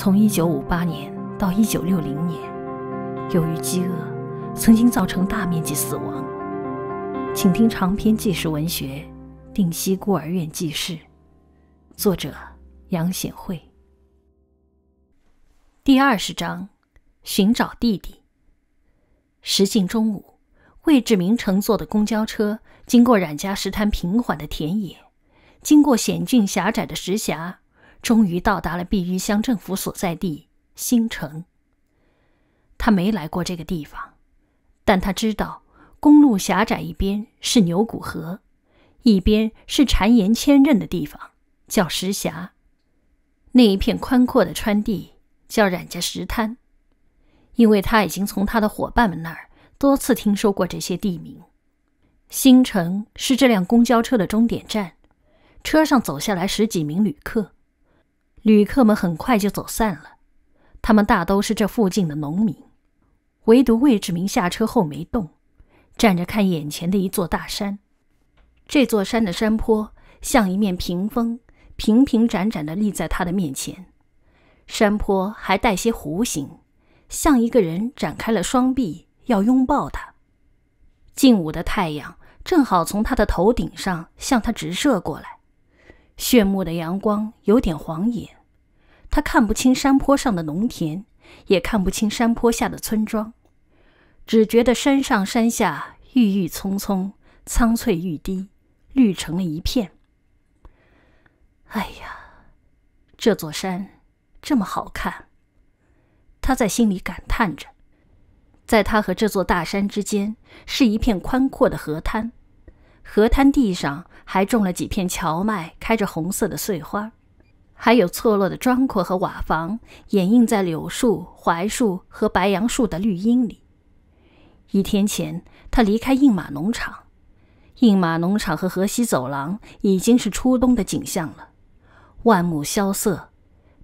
从一九五八年到一九六零年，由于饥饿，曾经造成大面积死亡。请听长篇纪实文学《定西孤儿院记事》，作者杨显惠。第二十章：寻找弟弟。时近中午，魏志明乘坐的公交车经过冉家石滩平缓的田野，经过险峻狭窄的石峡。终于到达了碧玉乡政府所在地新城。他没来过这个地方，但他知道公路狭窄，一边是牛骨河，一边是谗岩千仞的地方，叫石峡；那一片宽阔的川地叫冉家石滩。因为他已经从他的伙伴们那儿多次听说过这些地名。新城是这辆公交车的终点站，车上走下来十几名旅客。旅客们很快就走散了，他们大都是这附近的农民，唯独魏志明下车后没动，站着看眼前的一座大山。这座山的山坡像一面屏风，平平展展地立在他的面前。山坡还带些弧形，像一个人展开了双臂要拥抱他。近午的太阳正好从他的头顶上向他直射过来，炫目的阳光有点晃眼。他看不清山坡上的农田，也看不清山坡下的村庄，只觉得山上山下郁郁葱葱，苍翠欲滴，绿成了一片。哎呀，这座山这么好看！他在心里感叹着。在他和这座大山之间，是一片宽阔的河滩，河滩地上还种了几片荞麦，开着红色的碎花。还有错落的庄廓和瓦房，掩映在柳树、槐树和白杨树的绿荫里。一天前，他离开印马农场，印马农场和河西走廊已经是初冬的景象了。万木萧瑟，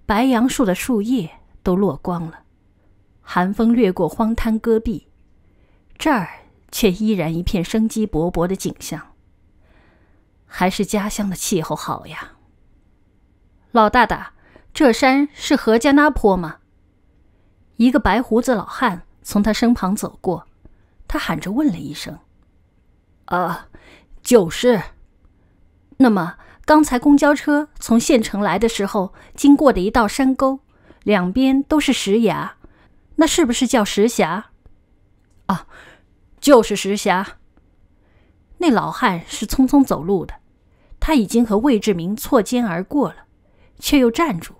白杨树的树叶都落光了，寒风掠过荒滩戈壁，这儿却依然一片生机勃勃的景象。还是家乡的气候好呀。老大大，这山是何家那坡吗？一个白胡子老汉从他身旁走过，他喊着问了一声：“啊，就是。”那么刚才公交车从县城来的时候经过的一道山沟，两边都是石崖，那是不是叫石峡？啊，就是石峡。那老汉是匆匆走路的，他已经和魏志明错肩而过了。却又站住，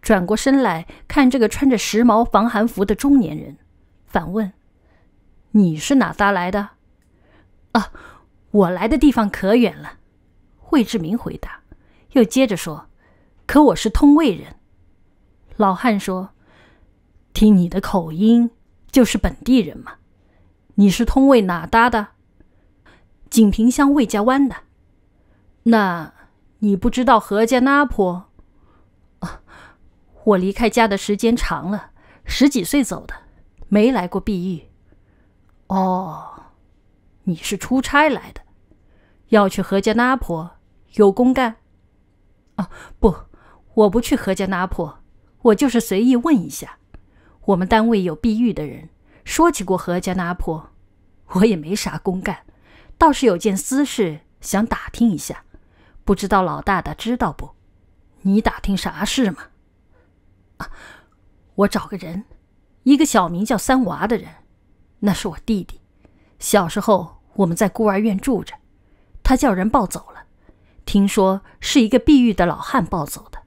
转过身来看这个穿着时髦防寒服的中年人，反问：“你是哪搭来的？”“啊，我来的地方可远了。”魏志明回答，又接着说：“可我是通渭人。”老汉说：“听你的口音，就是本地人嘛。你是通渭哪搭的？”“锦屏乡魏家湾的。”“那你不知道何家那坡？”我离开家的时间长了，十几岁走的，没来过碧玉。哦，你是出差来的，要去何家那坡，有公干？啊，不，我不去何家那坡，我就是随意问一下。我们单位有碧玉的人说起过何家那坡，我也没啥公干，倒是有件私事想打听一下，不知道老大大知道不？你打听啥事嘛？我找个人，一个小名叫三娃的人，那是我弟弟。小时候我们在孤儿院住着，他叫人抱走了，听说是一个碧玉的老汉抱走的。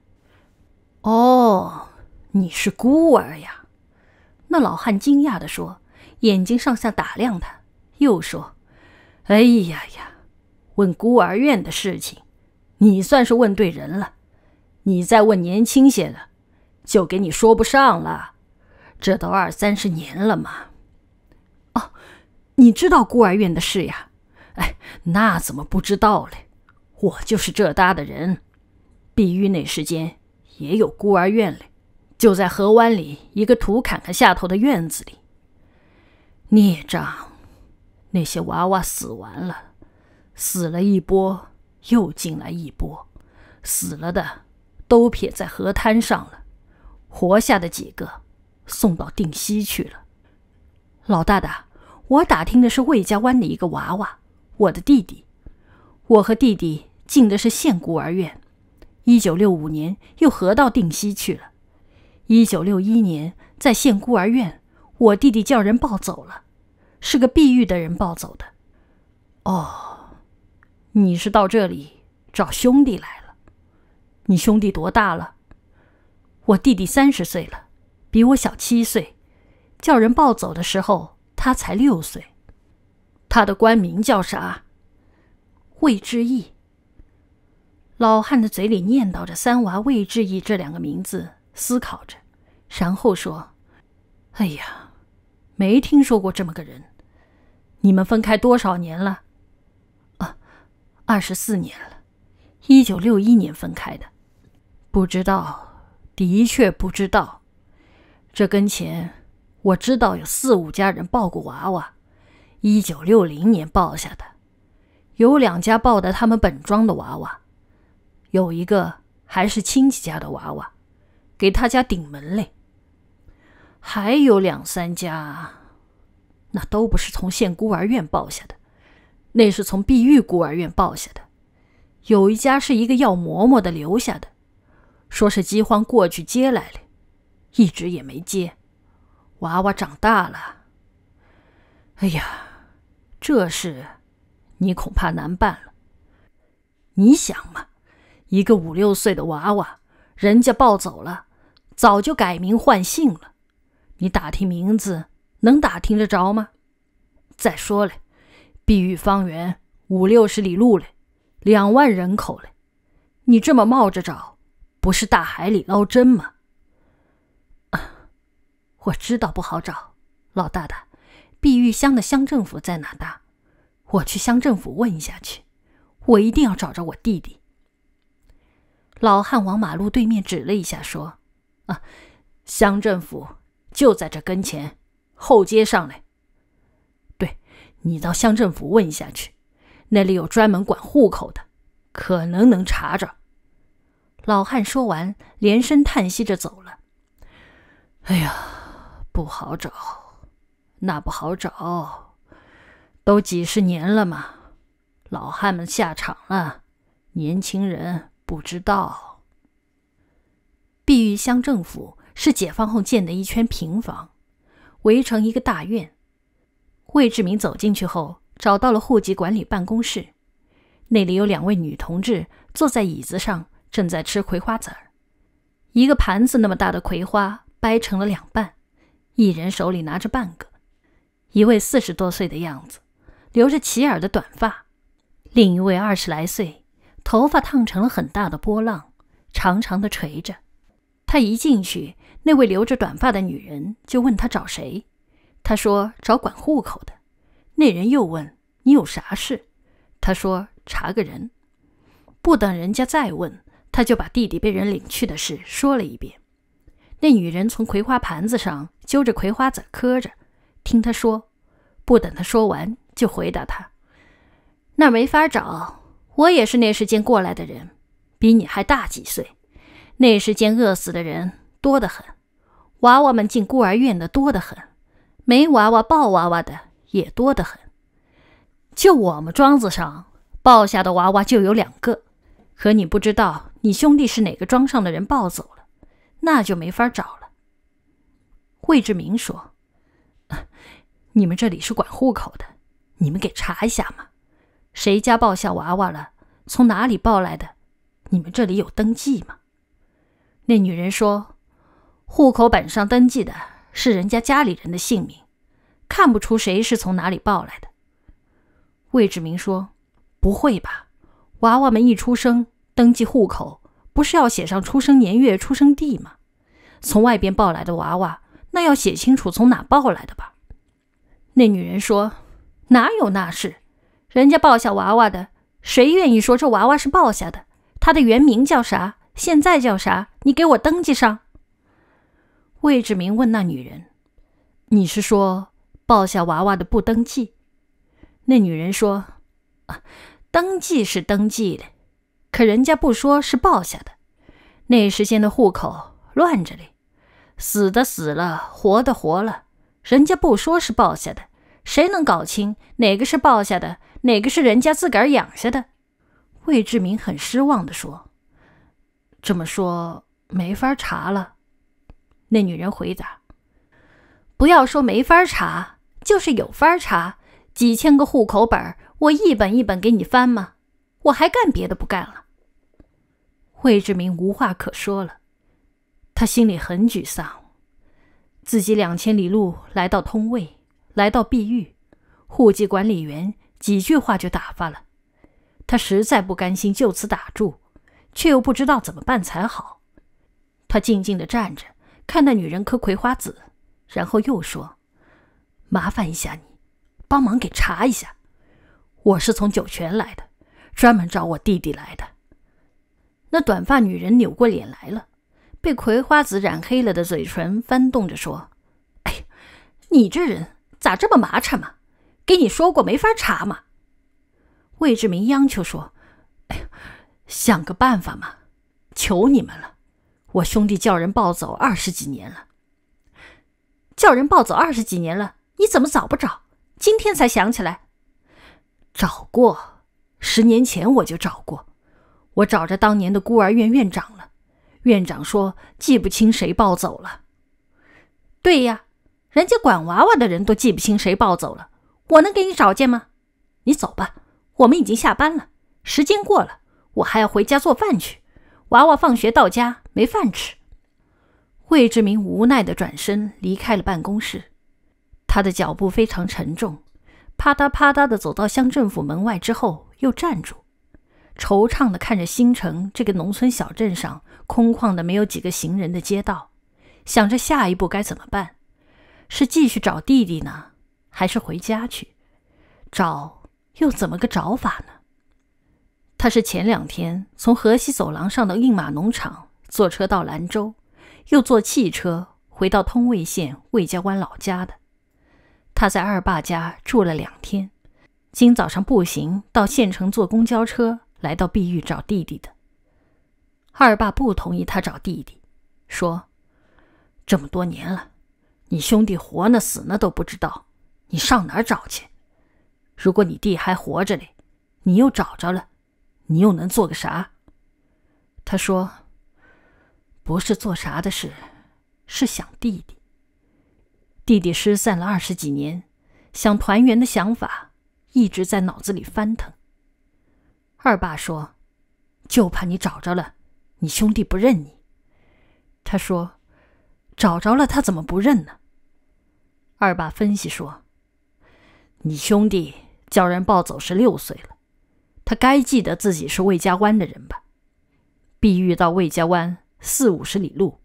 哦，你是孤儿呀？那老汉惊讶的说，眼睛上下打量他，又说：“哎呀呀，问孤儿院的事情，你算是问对人了。你再问年轻些的。”就给你说不上了，这都二三十年了嘛。哦，你知道孤儿院的事呀？哎，那怎么不知道嘞？我就是浙大的人，碧玉那时间也有孤儿院嘞，就在河湾里一个土坎坎下头的院子里。孽障，那些娃娃死完了，死了一波又进来一波，死了的都撇在河滩上了。活下的几个，送到定西去了。老大大，我打听的是魏家湾的一个娃娃，我的弟弟。我和弟弟进的是县孤儿院，一九六五年又合到定西去了？一九六一年在县孤儿院，我弟弟叫人抱走了，是个碧玉的人抱走的。哦，你是到这里找兄弟来了？你兄弟多大了？我弟弟三十岁了，比我小七岁。叫人抱走的时候，他才六岁。他的官名叫啥？魏志义。老汉的嘴里念叨着“三娃魏志义”这两个名字，思考着，然后说：“哎呀，没听说过这么个人。你们分开多少年了？啊，二十四年了，一九六一年分开的。不知道。”的确不知道，这跟前我知道有四五家人抱过娃娃，一九六零年抱下的，有两家抱的他们本庄的娃娃，有一个还是亲戚家的娃娃，给他家顶门嘞。还有两三家，那都不是从县孤儿院抱下的，那是从碧玉孤儿院抱下的，有一家是一个要嬷嬷的留下的。说是饥荒过去接来了，一直也没接。娃娃长大了。哎呀，这事你恐怕难办了。你想嘛，一个五六岁的娃娃，人家抱走了，早就改名换姓了。你打听名字能打听得着吗？再说了，碧玉方圆五六十里路嘞，两万人口嘞，你这么冒着找。不是大海里捞针吗？啊，我知道不好找。老大的，碧玉乡的乡政府在哪搭？我去乡政府问一下去。我一定要找着我弟弟。老汉往马路对面指了一下，说：“啊，乡政府就在这跟前，后街上来。”对，你到乡政府问一下去，那里有专门管户口的，可能能查着。老汉说完，连声叹息着走了。哎呀，不好找，那不好找，都几十年了嘛。老汉们下场了，年轻人不知道。碧玉乡政府是解放后建的一圈平房，围成一个大院。魏志明走进去后，找到了户籍管理办公室，那里有两位女同志坐在椅子上。正在吃葵花籽儿，一个盘子那么大的葵花掰成了两半，一人手里拿着半个。一位四十多岁的样子，留着齐耳的短发；另一位二十来岁，头发烫成了很大的波浪，长长的垂着。他一进去，那位留着短发的女人就问他找谁。他说找管户口的。那人又问你有啥事？他说查个人。不等人家再问。他就把弟弟被人领去的事说了一遍。那女人从葵花盘子上揪着葵花籽磕着，听他说，不等他说完就回答他：“那没法找，我也是那时间过来的人，比你还大几岁。那时间饿死的人多得很，娃娃们进孤儿院的多得很，没娃娃抱娃娃的也多得很。就我们庄子上抱下的娃娃就有两个，可你不知道。”你兄弟是哪个庄上的人抱走了，那就没法找了。魏志明说：“ 你们这里是管户口的，你们给查一下嘛，谁家抱下娃娃了，从哪里抱来的？你们这里有登记吗？”那女人说：“户口本上登记的是人家家里人的姓名，看不出谁是从哪里抱来的。”魏志明说：“不会吧，娃娃们一出生。”登记户口不是要写上出生年月、出生地吗？从外边抱来的娃娃，那要写清楚从哪抱来的吧？那女人说：“哪有那事？人家抱下娃娃的，谁愿意说这娃娃是抱下的？他的原名叫啥？现在叫啥？你给我登记上。”魏志明问那女人：“你是说抱下娃娃的不登记？”那女人说：“登记是登记的。”可人家不说是报下的，那时间的户口乱着哩，死的死了，活的活了，人家不说是报下的，谁能搞清哪个是报下的，哪个是人家自个儿养下的？魏志明很失望的说：“这么说没法查了。”那女人回答：“不要说没法查，就是有法查，几千个户口本，我一本一本给你翻吗？我还干别的不干了。”魏志明无话可说了，他心里很沮丧。自己两千里路来到通渭，来到碧玉，户籍管理员几句话就打发了。他实在不甘心就此打住，却又不知道怎么办才好。他静静的站着，看那女人嗑葵花籽，然后又说：“麻烦一下你，帮忙给查一下，我是从酒泉来的，专门找我弟弟来的。”那短发女人扭过脸来了，被葵花籽染黑了的嘴唇翻动着说：“哎，你这人咋这么麻缠嘛？给你说过没法查嘛。”魏志明央求说：“哎呀，想个办法嘛，求你们了！我兄弟叫人抱走二十几年了，叫人抱走二十几年了，你怎么找不着？今天才想起来，找过，十年前我就找过。”我找着当年的孤儿院院长了，院长说记不清谁抱走了。对呀，人家管娃娃的人都记不清谁抱走了，我能给你找见吗？你走吧，我们已经下班了，时间过了，我还要回家做饭去。娃娃放学到家没饭吃。魏志明无奈的转身离开了办公室，他的脚步非常沉重，啪嗒啪嗒的走到乡政府门外之后又站住。惆怅地看着新城这个农村小镇上空旷的、没有几个行人的街道，想着下一步该怎么办：是继续找弟弟呢，还是回家去？找又怎么个找法呢？他是前两天从河西走廊上的应马农场坐车到兰州，又坐汽车回到通渭县魏家湾老家的。他在二爸家住了两天，今早上步行到县城坐公交车。来到碧玉找弟弟的，二爸不同意他找弟弟，说：“这么多年了，你兄弟活呢死呢都不知道，你上哪儿找去？如果你弟还活着嘞，你又找着了，你又能做个啥？”他说：“不是做啥的事，是想弟弟。弟弟失散了二十几年，想团圆的想法一直在脑子里翻腾。”二爸说：“就怕你找着了，你兄弟不认你。”他说：“找着了，他怎么不认呢？”二爸分析说：“你兄弟叫人抱走十六岁了，他该记得自己是魏家湾的人吧？碧玉到魏家湾四五十里路，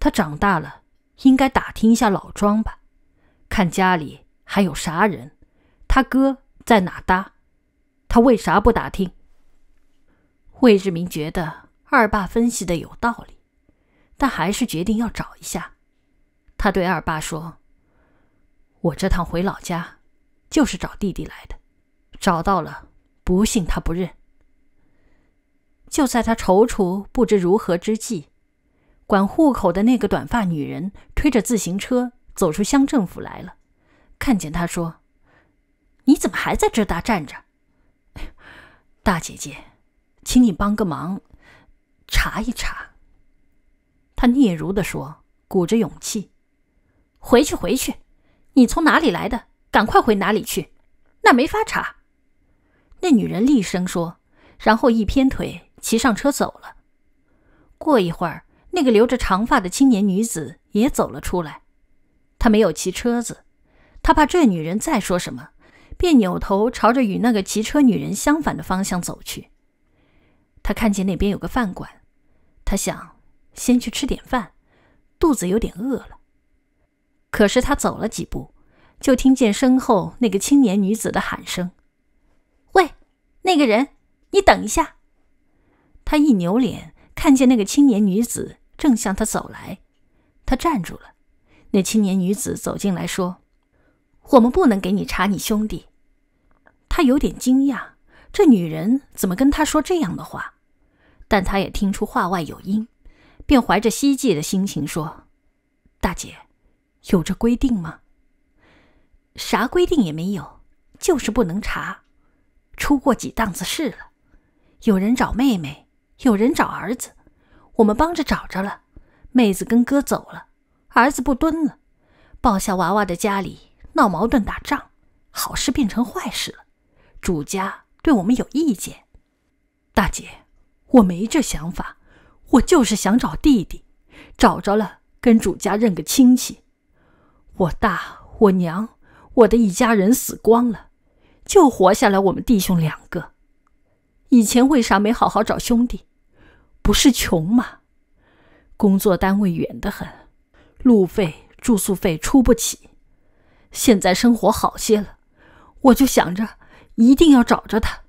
他长大了应该打听一下老庄吧，看家里还有啥人，他哥在哪搭，他为啥不打听？”魏志明觉得二爸分析的有道理，但还是决定要找一下。他对二爸说：“我这趟回老家，就是找弟弟来的。找到了，不信他不认。”就在他踌躇不知如何之际，管户口的那个短发女人推着自行车走出乡政府来了，看见他说：“你怎么还在这搭站着，大姐姐？”请你帮个忙，查一查。”他嗫嚅地说，鼓着勇气：“回去，回去！你从哪里来的？赶快回哪里去！那没法查。”那女人厉声说，然后一偏腿，骑上车走了。过一会儿，那个留着长发的青年女子也走了出来。他没有骑车子，他怕这女人再说什么，便扭头朝着与那个骑车女人相反的方向走去。他看见那边有个饭馆，他想先去吃点饭，肚子有点饿了。可是他走了几步，就听见身后那个青年女子的喊声：“喂，那个人，你等一下！”他一扭脸，看见那个青年女子正向他走来，他站住了。那青年女子走进来说：“我们不能给你查你兄弟。”他有点惊讶，这女人怎么跟他说这样的话？但他也听出话外有音，便怀着希冀的心情说：“大姐，有这规定吗？啥规定也没有，就是不能查。出过几档子事了，有人找妹妹，有人找儿子，我们帮着找着了。妹子跟哥走了，儿子不蹲了，抱下娃娃的家里闹矛盾打仗，好事变成坏事了。主家对我们有意见，大姐。”我没这想法，我就是想找弟弟，找着了跟主家认个亲戚。我大，我娘，我的一家人死光了，就活下来我们弟兄两个。以前为啥没好好找兄弟？不是穷吗？工作单位远得很，路费、住宿费出不起。现在生活好些了，我就想着一定要找着他，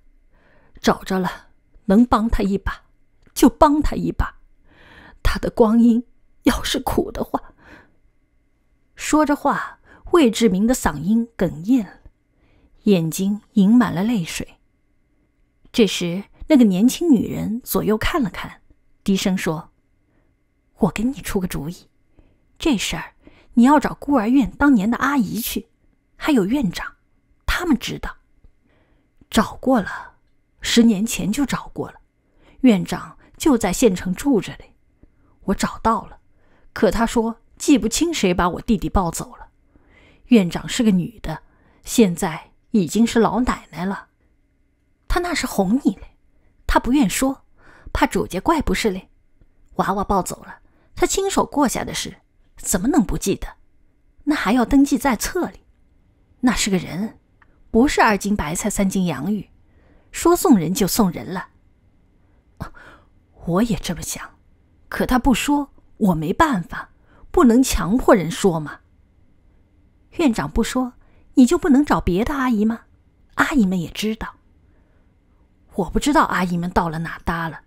找着了。能帮他一把，就帮他一把。他的光阴要是苦的话，说着话，魏志明的嗓音哽咽了，眼睛盈满了泪水。这时，那个年轻女人左右看了看，低声说：“我给你出个主意，这事儿你要找孤儿院当年的阿姨去，还有院长，他们知道。找过了。”十年前就找过了，院长就在县城住着嘞。我找到了，可他说记不清谁把我弟弟抱走了。院长是个女的，现在已经是老奶奶了。他那是哄你嘞，他不愿说，怕主家怪不是嘞。娃娃抱走了，他亲手过下的事，怎么能不记得？那还要登记在册里。那是个人，不是二斤白菜三斤洋芋。说送人就送人了，我也这么想，可他不说，我没办法，不能强迫人说嘛。院长不说，你就不能找别的阿姨吗？阿姨们也知道，我不知道阿姨们到了哪搭了。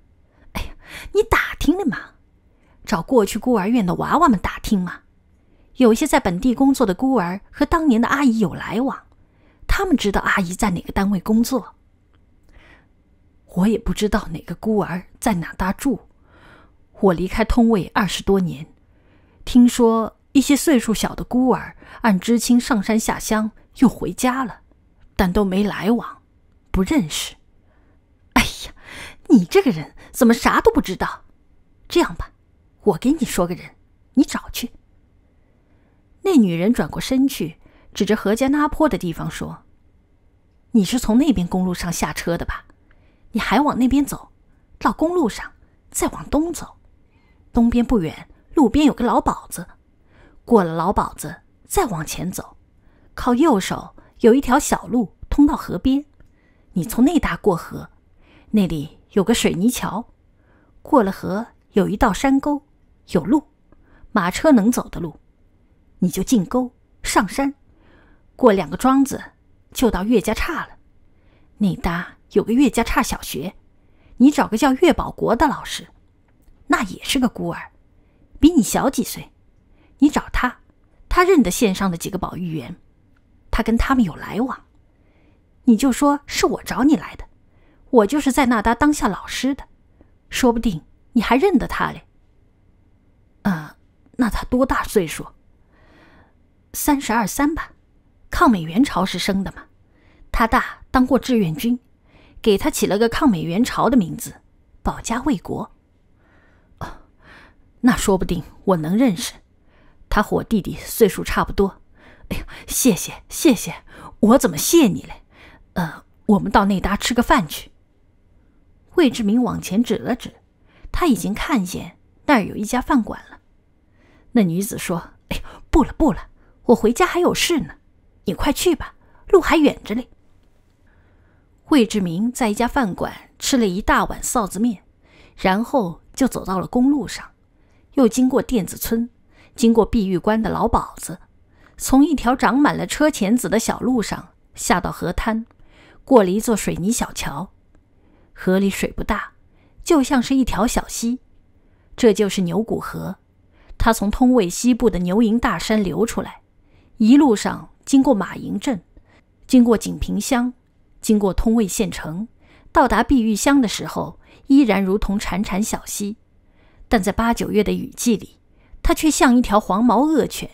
哎呀，你打听了吗？找过去孤儿院的娃娃们打听嘛。有些在本地工作的孤儿和当年的阿姨有来往，他们知道阿姨在哪个单位工作。我也不知道哪个孤儿在哪搭住。我离开通渭二十多年，听说一些岁数小的孤儿按知青上山下乡又回家了，但都没来往，不认识。哎呀，你这个人怎么啥都不知道？这样吧，我给你说个人，你找去。那女人转过身去，指着何家那坡的地方说：“你是从那边公路上下车的吧？”你还往那边走，到公路上，再往东走，东边不远，路边有个老鸨子。过了老鸨子，再往前走，靠右手有一条小路通到河边。你从那搭过河，那里有个水泥桥。过了河，有一道山沟，有路，马车能走的路。你就进沟上山，过两个庄子，就到岳家岔了。那搭。有个岳家岔小学，你找个叫岳保国的老师，那也是个孤儿，比你小几岁。你找他，他认得县上的几个保育员，他跟他们有来往。你就说是我找你来的，我就是在那搭当下老师的，说不定你还认得他嘞。嗯，那他多大岁数？三十二三吧。抗美援朝时生的嘛，他大当过志愿军。给他起了个“抗美援朝”的名字，保家卫国。哦，那说不定我能认识。他和我弟弟岁数差不多。哎呀，谢谢谢谢，我怎么谢你嘞？呃，我们到内搭吃个饭去。魏志明往前指了指，他已经看见那儿有一家饭馆了。那女子说：“哎呀，不了不了，我回家还有事呢，你快去吧，路还远着嘞。”魏志明在一家饭馆吃了一大碗臊子面，然后就走到了公路上，又经过甸子村，经过碧玉关的老堡子，从一条长满了车前子的小路上下到河滩，过了一座水泥小桥。河里水不大，就像是一条小溪。这就是牛骨河，它从通渭西部的牛营大山流出来，一路上经过马营镇，经过锦屏乡。经过通渭县城，到达碧玉乡的时候，依然如同潺潺小溪，但在八九月的雨季里，它却像一条黄毛恶犬，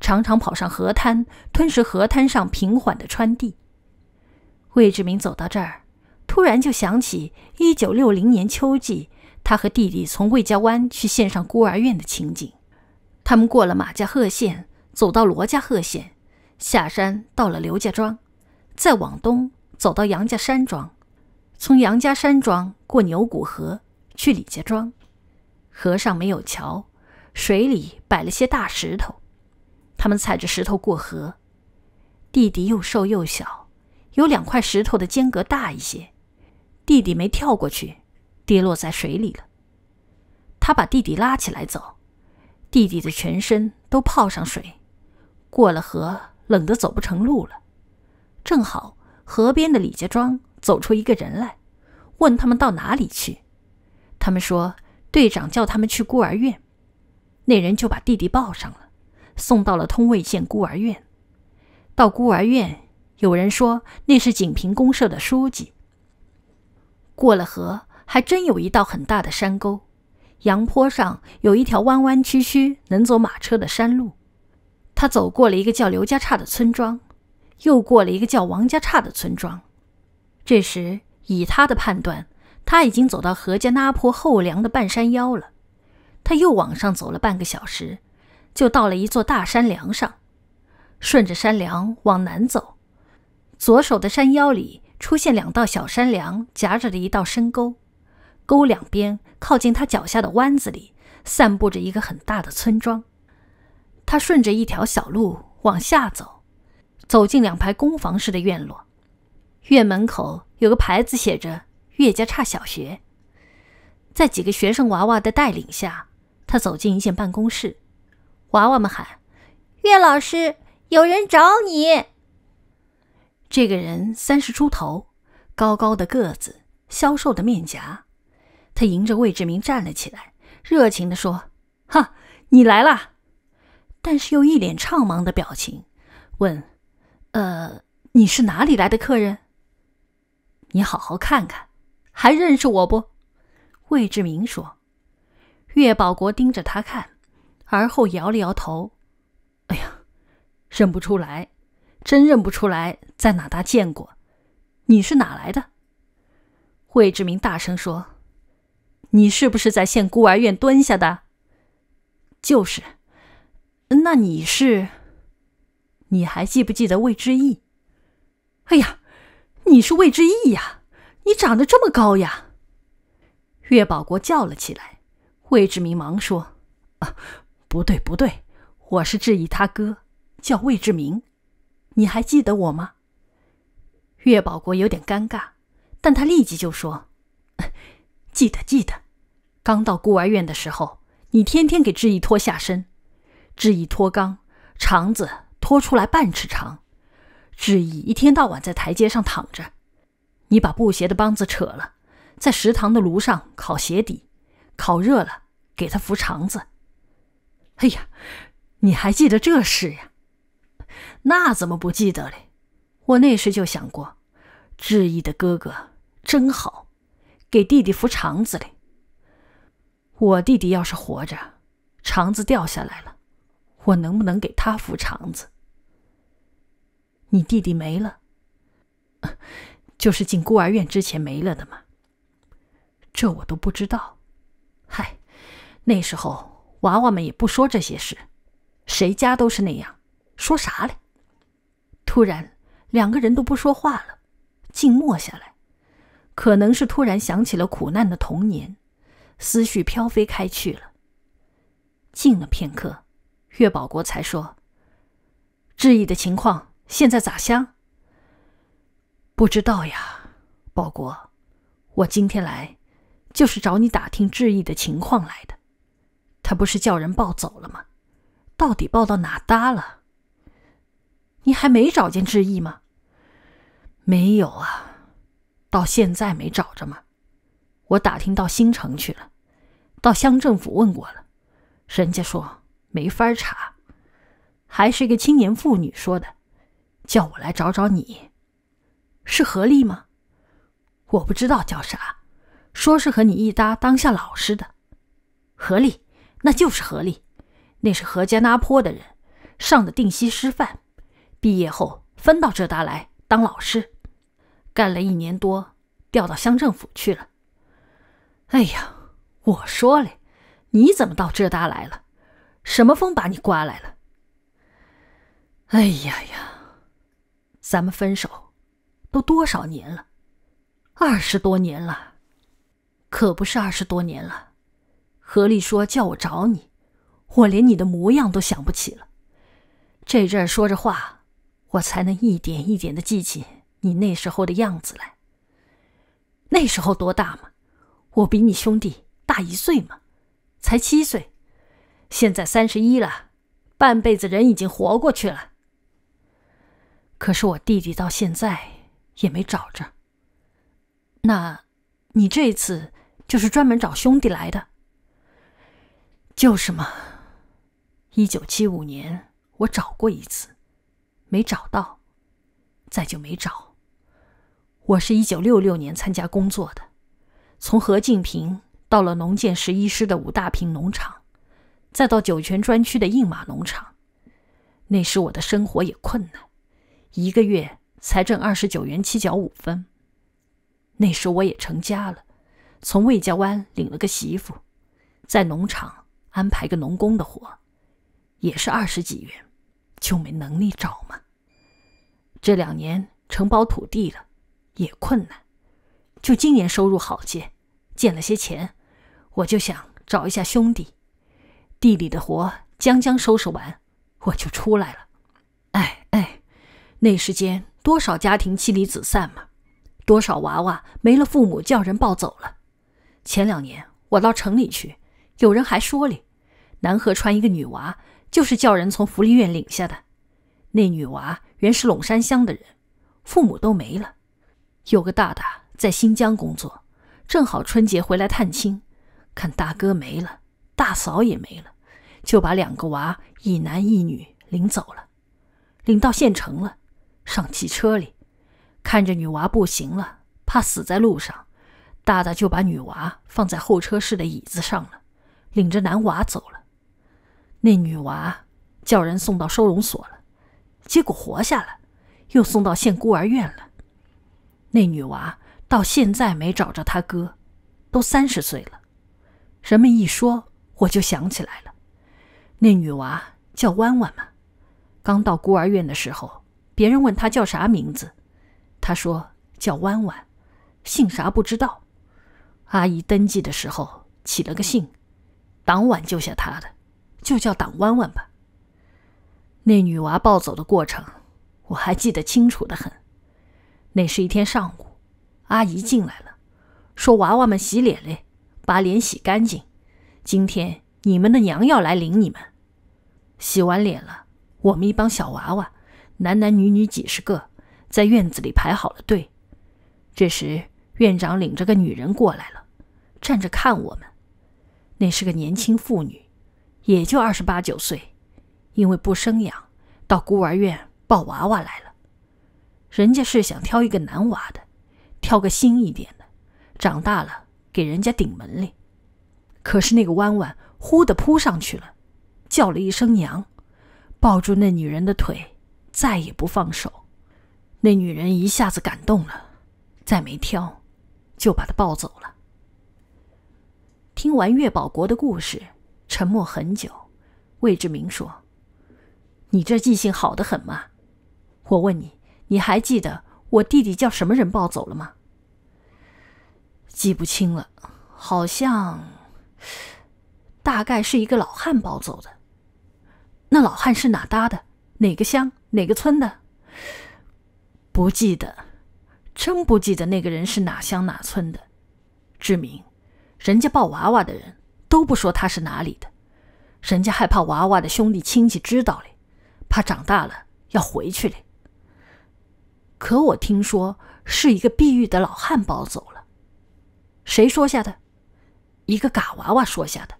常常跑上河滩，吞食河滩上平缓的川地。魏志明走到这儿，突然就想起一九六零年秋季，他和弟弟从魏家湾去县上孤儿院的情景。他们过了马家贺县，走到罗家贺县，下山到了刘家庄，再往东。走到杨家山庄，从杨家山庄过牛骨河去李家庄，河上没有桥，水里摆了些大石头，他们踩着石头过河。弟弟又瘦又小，有两块石头的间隔大一些，弟弟没跳过去，跌落在水里了。他把弟弟拉起来走，弟弟的全身都泡上水，过了河，冷得走不成路了，正好。河边的李家庄走出一个人来，问他们到哪里去。他们说：“队长叫他们去孤儿院。”那人就把弟弟抱上了，送到了通渭县孤儿院。到孤儿院，有人说那是锦屏公社的书记。过了河，还真有一道很大的山沟，阳坡上有一条弯弯曲曲能走马车的山路。他走过了一个叫刘家岔的村庄。又过了一个叫王家岔的村庄，这时以他的判断，他已经走到何家那坡后梁的半山腰了。他又往上走了半个小时，就到了一座大山梁上。顺着山梁往南走，左手的山腰里出现两道小山梁夹着的一道深沟，沟两边靠近他脚下的弯子里散布着一个很大的村庄。他顺着一条小路往下走。走进两排工房式的院落，院门口有个牌子写着“岳家岔小学”。在几个学生娃娃的带领下，他走进一间办公室。娃娃们喊：“岳老师，有人找你。”这个人三十出头，高高的个子，消瘦的面颊。他迎着魏志明站了起来，热情的说：“哈，你来啦！”但是又一脸怅惘的表情，问。呃，你是哪里来的客人？你好好看看，还认识我不？魏志明说。岳保国盯着他看，而后摇了摇头。哎呀，认不出来，真认不出来，在哪搭见过？你是哪来的？魏志明大声说：“你是不是在县孤儿院蹲下的？”就是。那你是？你还记不记得魏志毅？哎呀，你是魏志毅呀！你长得这么高呀！岳保国叫了起来。魏志明忙说：“啊，不对不对，我是志毅他哥，叫魏志明。你还记得我吗？”岳保国有点尴尬，但他立即就说：“ 记得记得。刚到孤儿院的时候，你天天给志毅脱下身，志毅脱肛、肠子。”拖出来半尺长，志毅一天到晚在台阶上躺着。你把布鞋的帮子扯了，在食堂的炉上烤鞋底，烤热了给他扶肠子。哎呀，你还记得这事呀？那怎么不记得嘞？我那时就想过，志毅的哥哥真好，给弟弟扶肠子嘞。我弟弟要是活着，肠子掉下来了。我能不能给他敷肠子？你弟弟没了，就是进孤儿院之前没了的嘛。这我都不知道。嗨，那时候娃娃们也不说这些事，谁家都是那样。说啥嘞？突然，两个人都不说话了，静默下来，可能是突然想起了苦难的童年，思绪飘飞开去了。静了片刻。岳保国才说：“志毅的情况现在咋样？不知道呀，保国，我今天来，就是找你打听志毅的情况来的。他不是叫人抱走了吗？到底抱到哪搭了？你还没找见志毅吗？没有啊，到现在没找着吗？我打听到新城去了，到乡政府问过了，人家说。”没法查，还是一个青年妇女说的，叫我来找找你，是何丽吗？我不知道叫啥，说是和你一搭当下老师的何丽，那就是何丽，那是何家那坡的人，上的定西师范，毕业后分到浙大来当老师，干了一年多，调到乡政府去了。哎呀，我说嘞，你怎么到浙大来了？什么风把你刮来了？哎呀呀，咱们分手都多少年了？二十多年了，可不是二十多年了。何丽说叫我找你，我连你的模样都想不起了。这阵儿说着话，我才能一点一点的记起你那时候的样子来。那时候多大嘛？我比你兄弟大一岁嘛？才七岁。现在三十一了，半辈子人已经活过去了。可是我弟弟到现在也没找着。那，你这次就是专门找兄弟来的？就是嘛。一九七五年我找过一次，没找到，再就没找。我是一九六六年参加工作的，从何敬平到了农建十一师的武大坪农场。再到酒泉专区的印马农场，那时我的生活也困难，一个月才挣二十九元七角五分。那时我也成家了，从魏家湾领了个媳妇，在农场安排个农工的活，也是二十几元，就没能力找嘛。这两年承包土地了，也困难，就今年收入好些，见了些钱，我就想找一下兄弟。地里的活将将收拾完，我就出来了。哎哎，那时间多少家庭妻离子散嘛？多少娃娃没了父母，叫人抱走了？前两年我到城里去，有人还说哩：南河川一个女娃，就是叫人从福利院领下的。那女娃原是陇山乡的人，父母都没了。有个大大在新疆工作，正好春节回来探亲，看大哥没了。大嫂也没了，就把两个娃，一男一女领走了，领到县城了，上汽车里，看着女娃不行了，怕死在路上，大大就把女娃放在候车室的椅子上了，领着男娃走了。那女娃叫人送到收容所了，结果活下了，又送到县孤儿院了。那女娃到现在没找着她哥，都三十岁了，人们一说。我就想起来了，那女娃叫弯弯嘛。刚到孤儿院的时候，别人问她叫啥名字，她说叫弯弯，姓啥不知道。阿姨登记的时候起了个姓，党晚救下她的，就叫党弯弯吧。那女娃抱走的过程，我还记得清楚的很。那是一天上午，阿姨进来了，说娃娃们洗脸嘞，把脸洗干净。今天你们的娘要来领你们。洗完脸了，我们一帮小娃娃，男男女女几十个，在院子里排好了队。这时院长领着个女人过来了，站着看我们。那是个年轻妇女，也就二十八九岁，因为不生养，到孤儿院抱娃娃来了。人家是想挑一个男娃的，挑个新一点的，长大了给人家顶门脸。可是那个弯弯忽地扑上去了，叫了一声“娘”，抱住那女人的腿，再也不放手。那女人一下子感动了，再没挑，就把他抱走了。听完岳宝国的故事，沉默很久，魏志明说：“你这记性好得很嘛！我问你，你还记得我弟弟叫什么人抱走了吗？记不清了，好像……”大概是一个老汉抱走的。那老汉是哪搭的？哪个乡哪个村的？不记得，真不记得那个人是哪乡哪村的。志明，人家抱娃娃的人都不说他是哪里的，人家害怕娃娃的兄弟亲戚知道了，怕长大了要回去嘞。可我听说是一个碧玉的老汉抱走了。谁说下的？一个嘎娃娃说下的，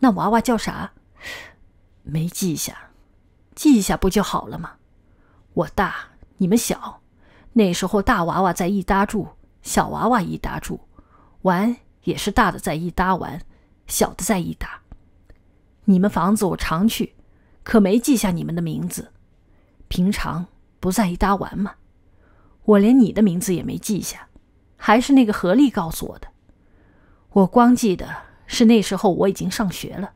那娃娃叫啥？没记下，记一下不就好了吗？我大你们小，那时候大娃娃在一搭住，小娃娃一搭住，玩也是大的在一搭玩，小的在一搭。你们房子我常去，可没记下你们的名字。平常不在一搭玩嘛，我连你的名字也没记下，还是那个何丽告诉我的。我光记得是那时候我已经上学了，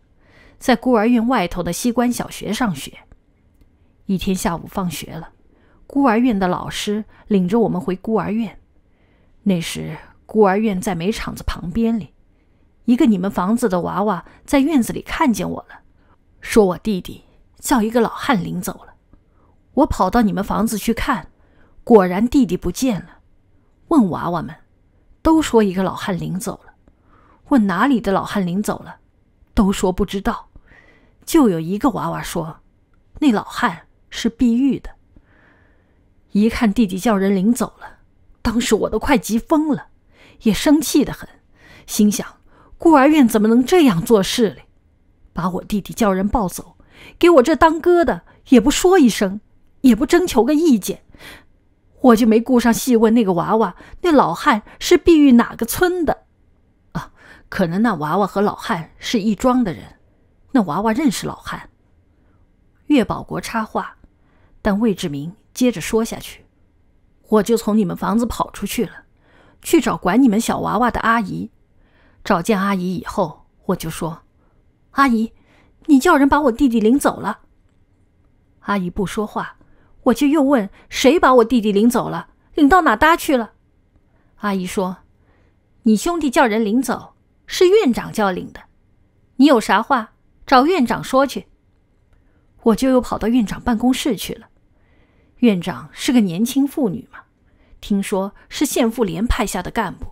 在孤儿院外头的西关小学上学。一天下午放学了，孤儿院的老师领着我们回孤儿院。那时孤儿院在煤厂子旁边里，一个你们房子的娃娃在院子里看见我了，说我弟弟叫一个老汉领走了。我跑到你们房子去看，果然弟弟不见了。问娃娃们，都说一个老汉领走了。问哪里的老汉领走了，都说不知道，就有一个娃娃说，那老汉是碧玉的。一看弟弟叫人领走了，当时我都快急疯了，也生气的很，心想孤儿院怎么能这样做事哩？把我弟弟叫人抱走，给我这当哥的也不说一声，也不征求个意见，我就没顾上细问那个娃娃，那老汉是碧玉哪个村的。可能那娃娃和老汉是一庄的人，那娃娃认识老汉。岳保国插话，但魏志明接着说下去：“我就从你们房子跑出去了，去找管你们小娃娃的阿姨。找见阿姨以后，我就说：‘阿姨，你叫人把我弟弟领走了。’阿姨不说话，我就又问：‘谁把我弟弟领走了？领到哪搭去了？’阿姨说：‘你兄弟叫人领走。’是院长叫领的，你有啥话找院长说去。我就又跑到院长办公室去了。院长是个年轻妇女嘛，听说是县妇联派下的干部。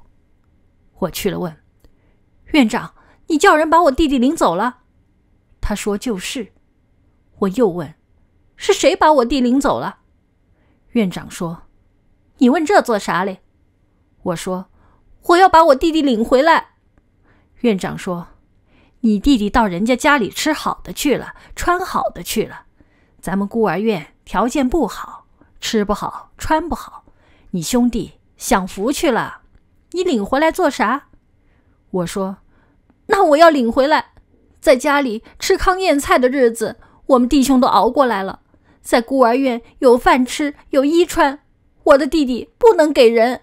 我去了问院长：“你叫人把我弟弟领走了？”他说：“就是。”我又问：“是谁把我弟领走了？”院长说：“你问这做啥嘞？”我说：“我要把我弟弟领回来。”院长说：“你弟弟到人家家里吃好的去了，穿好的去了。咱们孤儿院条件不好，吃不好，穿不好。你兄弟享福去了，你领回来做啥？”我说：“那我要领回来，在家里吃糠咽菜的日子，我们弟兄都熬过来了。在孤儿院有饭吃，有衣穿，我的弟弟不能给人。”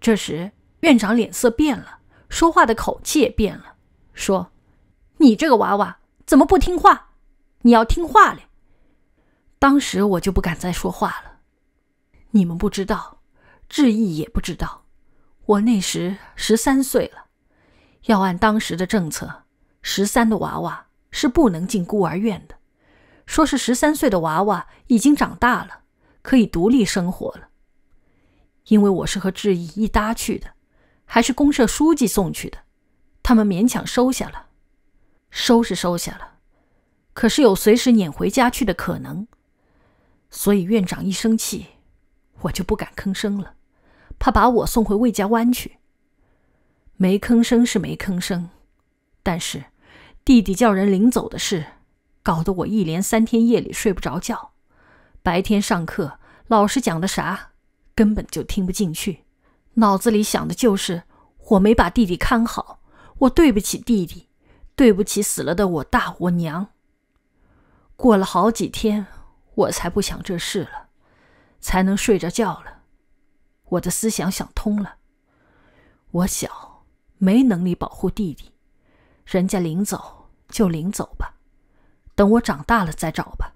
这时，院长脸色变了。说话的口气也变了，说：“你这个娃娃怎么不听话？你要听话嘞！”当时我就不敢再说话了。你们不知道，志毅也不知道，我那时十三岁了。要按当时的政策，十三的娃娃是不能进孤儿院的，说是十三岁的娃娃已经长大了，可以独立生活了。因为我是和志毅一搭去的。还是公社书记送去的，他们勉强收下了，收是收下了，可是有随时撵回家去的可能，所以院长一生气，我就不敢吭声了，怕把我送回魏家湾去。没吭声是没吭声，但是弟弟叫人领走的事，搞得我一连三天夜里睡不着觉，白天上课，老师讲的啥，根本就听不进去。脑子里想的就是我没把弟弟看好，我对不起弟弟，对不起死了的我大我娘。过了好几天，我才不想这事了，才能睡着觉了。我的思想想通了，我小没能力保护弟弟，人家领走就领走吧，等我长大了再找吧。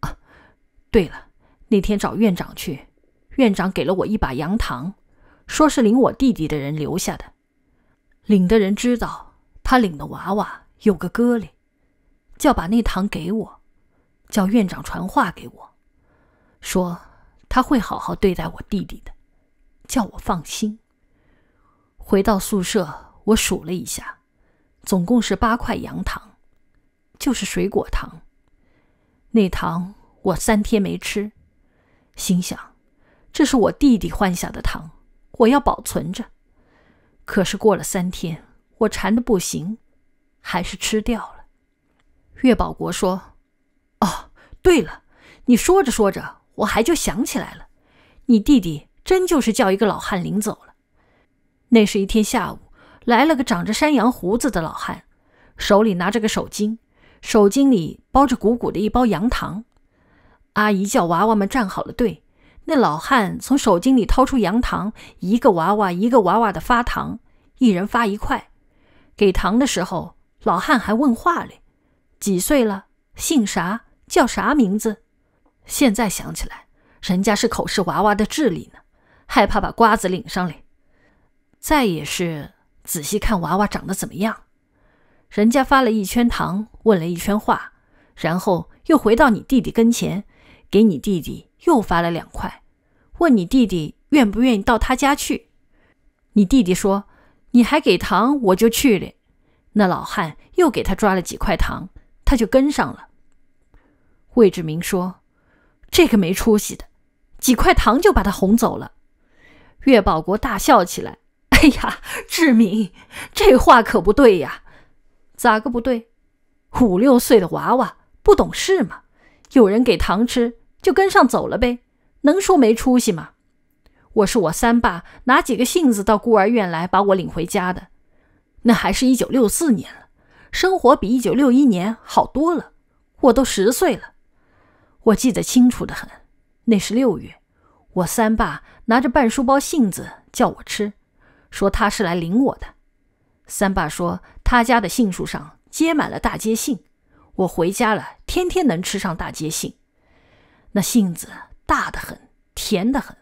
啊，对了，那天找院长去，院长给了我一把杨糖。说是领我弟弟的人留下的，领的人知道他领的娃娃有个哥哩，叫把那糖给我，叫院长传话给我，说他会好好对待我弟弟的，叫我放心。回到宿舍，我数了一下，总共是八块洋糖，就是水果糖。那糖我三天没吃，心想，这是我弟弟换下的糖。我要保存着，可是过了三天，我馋的不行，还是吃掉了。岳保国说：“哦，对了，你说着说着，我还就想起来了，你弟弟真就是叫一个老汉领走了。那是一天下午，来了个长着山羊胡子的老汉，手里拿着个手巾，手巾里包着鼓鼓的一包羊糖。阿姨叫娃娃们站好了队。”那老汉从手巾里掏出洋糖，一个娃娃一个娃娃的发糖，一人发一块。给糖的时候，老汉还问话嘞：“几岁了？姓啥？叫啥名字？”现在想起来，人家是口是娃娃的智力呢，害怕把瓜子领上来。再也是仔细看娃娃长得怎么样。人家发了一圈糖，问了一圈话，然后又回到你弟弟跟前，给你弟弟又发了两块。问你弟弟愿不愿意到他家去？你弟弟说：“你还给糖，我就去了。”那老汉又给他抓了几块糖，他就跟上了。魏志明说：“这个没出息的，几块糖就把他哄走了。”岳保国大笑起来：“哎呀，志明，这话可不对呀！咋个不对？五六岁的娃娃不懂事嘛，有人给糖吃就跟上走了呗。”能说没出息吗？我是我三爸拿几个杏子到孤儿院来把我领回家的，那还是一九六四年了，生活比一九六一年好多了。我都十岁了，我记得清楚的很，那是六月，我三爸拿着半书包杏子叫我吃，说他是来领我的。三爸说他家的杏树上结满了大接杏，我回家了天天能吃上大接杏。那杏子。大的很，甜的很，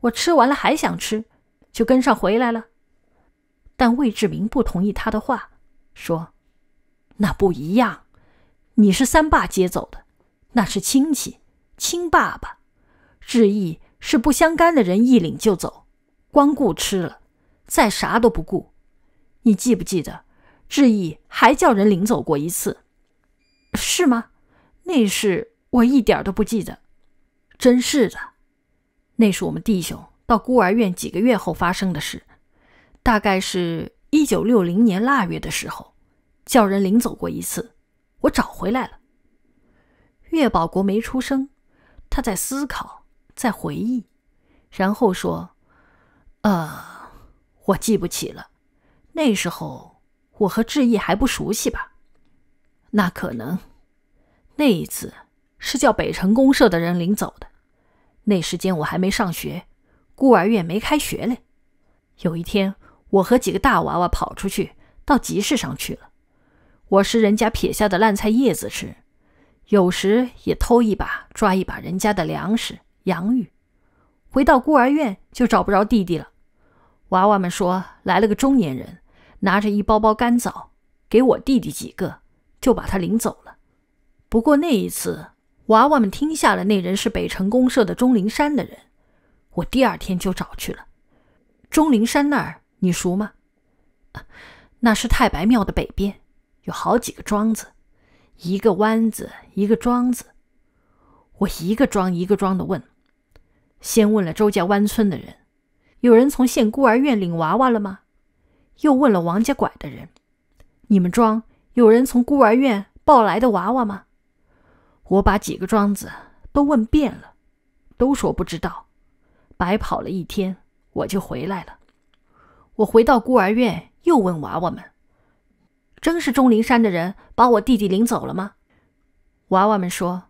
我吃完了还想吃，就跟上回来了。但魏志明不同意他的话，说：“那不一样，你是三爸接走的，那是亲戚，亲爸爸。志毅是不相干的人，一领就走，光顾吃了，再啥都不顾。你记不记得，志毅还叫人领走过一次，是吗？那事我一点都不记得。”真是的，那是我们弟兄到孤儿院几个月后发生的事，大概是一九六零年腊月的时候，叫人领走过一次，我找回来了。岳保国没出声，他在思考，在回忆，然后说：“呃，我记不起了，那时候我和志毅还不熟悉吧？那可能，那一次。”是叫北城公社的人领走的。那时间我还没上学，孤儿院没开学嘞。有一天，我和几个大娃娃跑出去，到集市上去了。我是人家撇下的烂菜叶子吃，有时也偷一把抓一把人家的粮食洋芋。回到孤儿院就找不着弟弟了。娃娃们说来了个中年人，拿着一包包干枣给我弟弟几个，就把他领走了。不过那一次。娃娃们听下了，那人是北城公社的钟灵山的人。我第二天就找去了钟灵山那儿，你熟吗？那是太白庙的北边，有好几个庄子，一个湾子，一个庄子。我一个庄一个庄的问，先问了周家湾村的人，有人从县孤儿院领娃娃了吗？又问了王家拐的人，你们庄有人从孤儿院抱来的娃娃吗？我把几个庄子都问遍了，都说不知道，白跑了一天，我就回来了。我回到孤儿院，又问娃娃们：“真是钟灵山的人把我弟弟领走了吗？”娃娃们说：“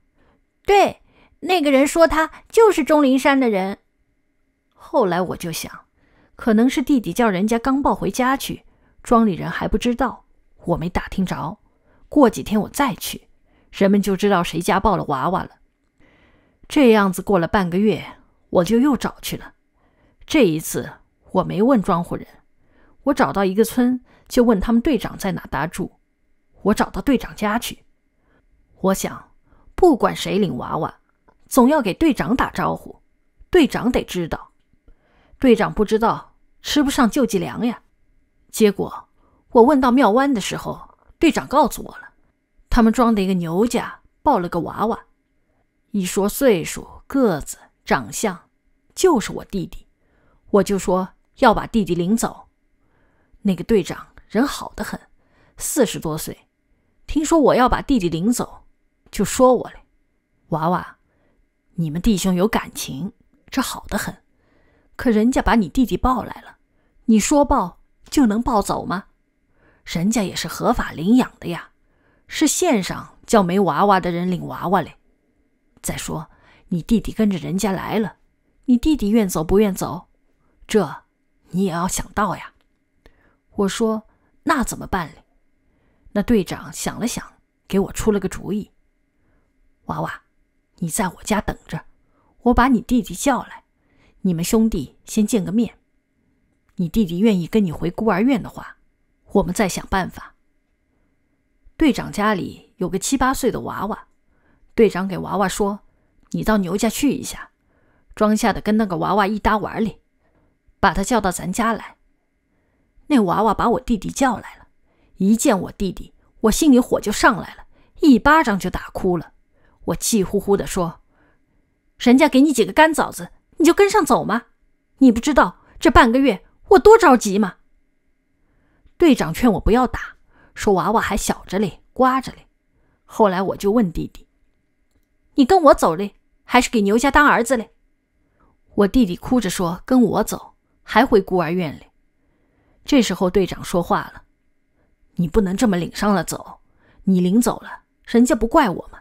对，那个人说他就是钟灵山的人。”后来我就想，可能是弟弟叫人家刚抱回家去，庄里人还不知道，我没打听着。过几天我再去。人们就知道谁家抱了娃娃了。这样子过了半个月，我就又找去了。这一次我没问庄户人，我找到一个村就问他们队长在哪搭住，我找到队长家去。我想，不管谁领娃娃，总要给队长打招呼，队长得知道。队长不知道，吃不上救济粮呀。结果我问到庙湾的时候，队长告诉我了。他们装的一个牛家抱了个娃娃，一说岁数、个子、长相，就是我弟弟。我就说要把弟弟领走。那个队长人好得很，四十多岁。听说我要把弟弟领走，就说我嘞：“娃娃，你们弟兄有感情，这好得很。可人家把你弟弟抱来了，你说抱就能抱走吗？人家也是合法领养的呀。”是县上叫没娃娃的人领娃娃嘞。再说，你弟弟跟着人家来了，你弟弟愿走不愿走，这你也要想到呀。我说那怎么办嘞？那队长想了想，给我出了个主意：“娃娃，你在我家等着，我把你弟弟叫来，你们兄弟先见个面。你弟弟愿意跟你回孤儿院的话，我们再想办法。”队长家里有个七八岁的娃娃，队长给娃娃说：“你到牛家去一下，装下的跟那个娃娃一搭玩里，把他叫到咱家来。”那娃娃把我弟弟叫来了，一见我弟弟，我心里火就上来了，一巴掌就打哭了。我气呼呼地说：“人家给你几个干枣子，你就跟上走吗？你不知道这半个月我多着急吗？”队长劝我不要打。说娃娃还小着嘞，刮着嘞。后来我就问弟弟：“你跟我走嘞，还是给牛家当儿子嘞？”我弟弟哭着说：“跟我走，还回孤儿院嘞。”这时候队长说话了：“你不能这么领上了走，你领走了人家不怪我吗？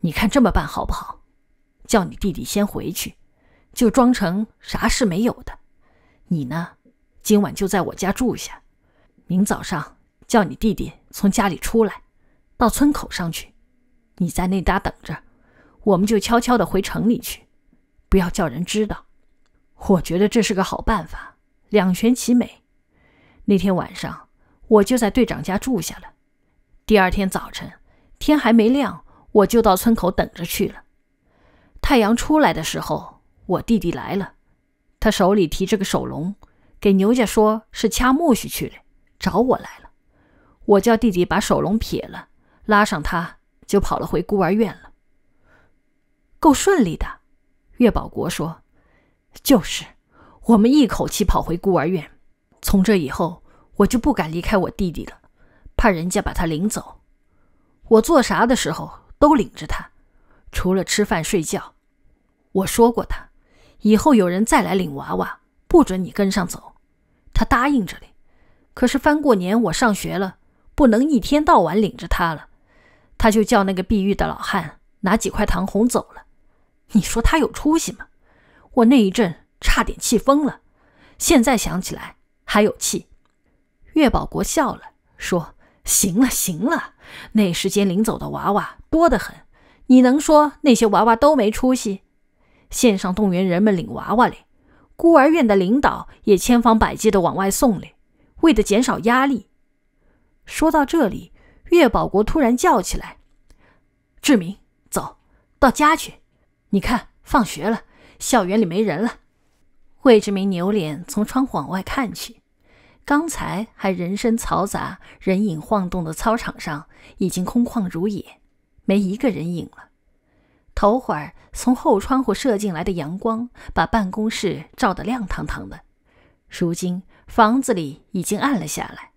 你看这么办好不好？叫你弟弟先回去，就装成啥事没有的。你呢，今晚就在我家住下，明早上。”叫你弟弟从家里出来，到村口上去，你在那搭等着，我们就悄悄的回城里去，不要叫人知道。我觉得这是个好办法，两全其美。那天晚上我就在队长家住下了。第二天早晨，天还没亮，我就到村口等着去了。太阳出来的时候，我弟弟来了，他手里提着个手笼，给牛家说是掐木须去了，找我来了。我叫弟弟把手龙撇了，拉上他就跑了回孤儿院了，够顺利的。岳保国说：“就是，我们一口气跑回孤儿院。从这以后，我就不敢离开我弟弟了，怕人家把他领走。我做啥的时候都领着他，除了吃饭睡觉。我说过他，以后有人再来领娃娃，不准你跟上走。他答应着哩。可是翻过年我上学了。”不能一天到晚领着他了，他就叫那个碧玉的老汉拿几块糖哄走了。你说他有出息吗？我那一阵差点气疯了，现在想起来还有气。岳保国笑了，说：“行了行了，那时间领走的娃娃多得很，你能说那些娃娃都没出息？县上动员人们领娃娃嘞，孤儿院的领导也千方百计地往外送嘞，为的减少压力。”说到这里，岳保国突然叫起来：“志明，走到家去！你看，放学了，校园里没人了。”魏志明扭脸从窗户往外看去，刚才还人声嘈杂、人影晃动的操场上，已经空旷如野，没一个人影了。头会儿从后窗户射进来的阳光，把办公室照得亮堂堂的，如今房子里已经暗了下来。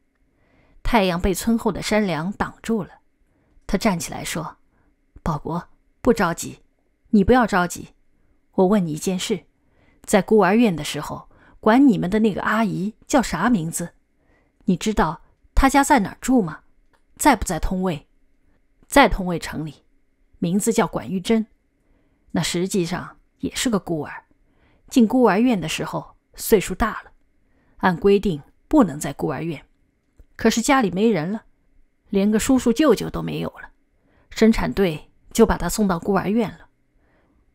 太阳被村后的山梁挡住了。他站起来说：“保国，不着急，你不要着急。我问你一件事：在孤儿院的时候，管你们的那个阿姨叫啥名字？你知道她家在哪儿住吗？在不在通渭？在通渭城里，名字叫管玉珍。那实际上也是个孤儿。进孤儿院的时候岁数大了，按规定不能在孤儿院。”可是家里没人了，连个叔叔舅舅都没有了，生产队就把他送到孤儿院了。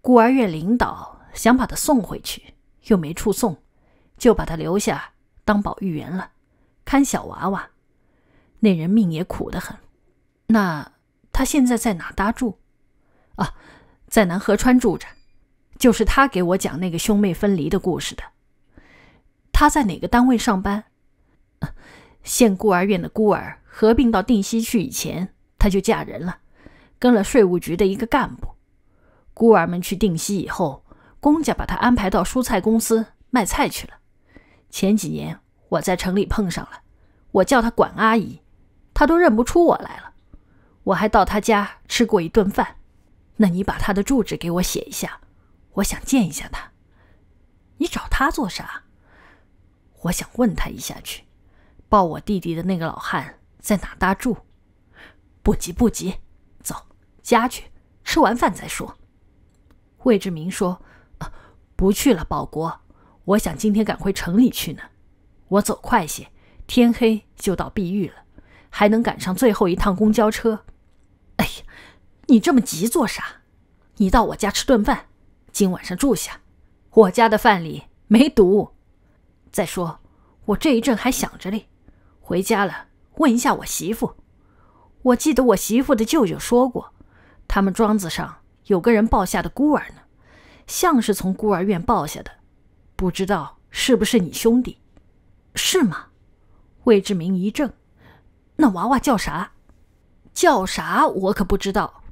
孤儿院领导想把他送回去，又没处送，就把他留下当保育员了，看小娃娃。那人命也苦得很。那他现在在哪搭住？啊，在南河川住着，就是他给我讲那个兄妹分离的故事的。他在哪个单位上班？县孤儿院的孤儿合并到定西去以前，她就嫁人了，跟了税务局的一个干部。孤儿们去定西以后，公家把她安排到蔬菜公司卖菜去了。前几年我在城里碰上了，我叫她管阿姨，她都认不出我来了。我还到她家吃过一顿饭。那你把她的住址给我写一下，我想见一下她。你找她做啥？我想问她一下去。抱我弟弟的那个老汉在哪搭住？不急不急，走家去，吃完饭再说。魏志明说：“不去了，保国，我想今天赶回城里去呢。我走快些，天黑就到碧玉了，还能赶上最后一趟公交车。”哎呀，你这么急做啥？你到我家吃顿饭，今晚上住下，我家的饭里没毒。再说，我这一阵还想着哩。回家了，问一下我媳妇。我记得我媳妇的舅舅说过，他们庄子上有个人抱下的孤儿呢，像是从孤儿院抱下的，不知道是不是你兄弟？是吗？魏志明一怔。那娃娃叫啥？叫啥？我可不知道。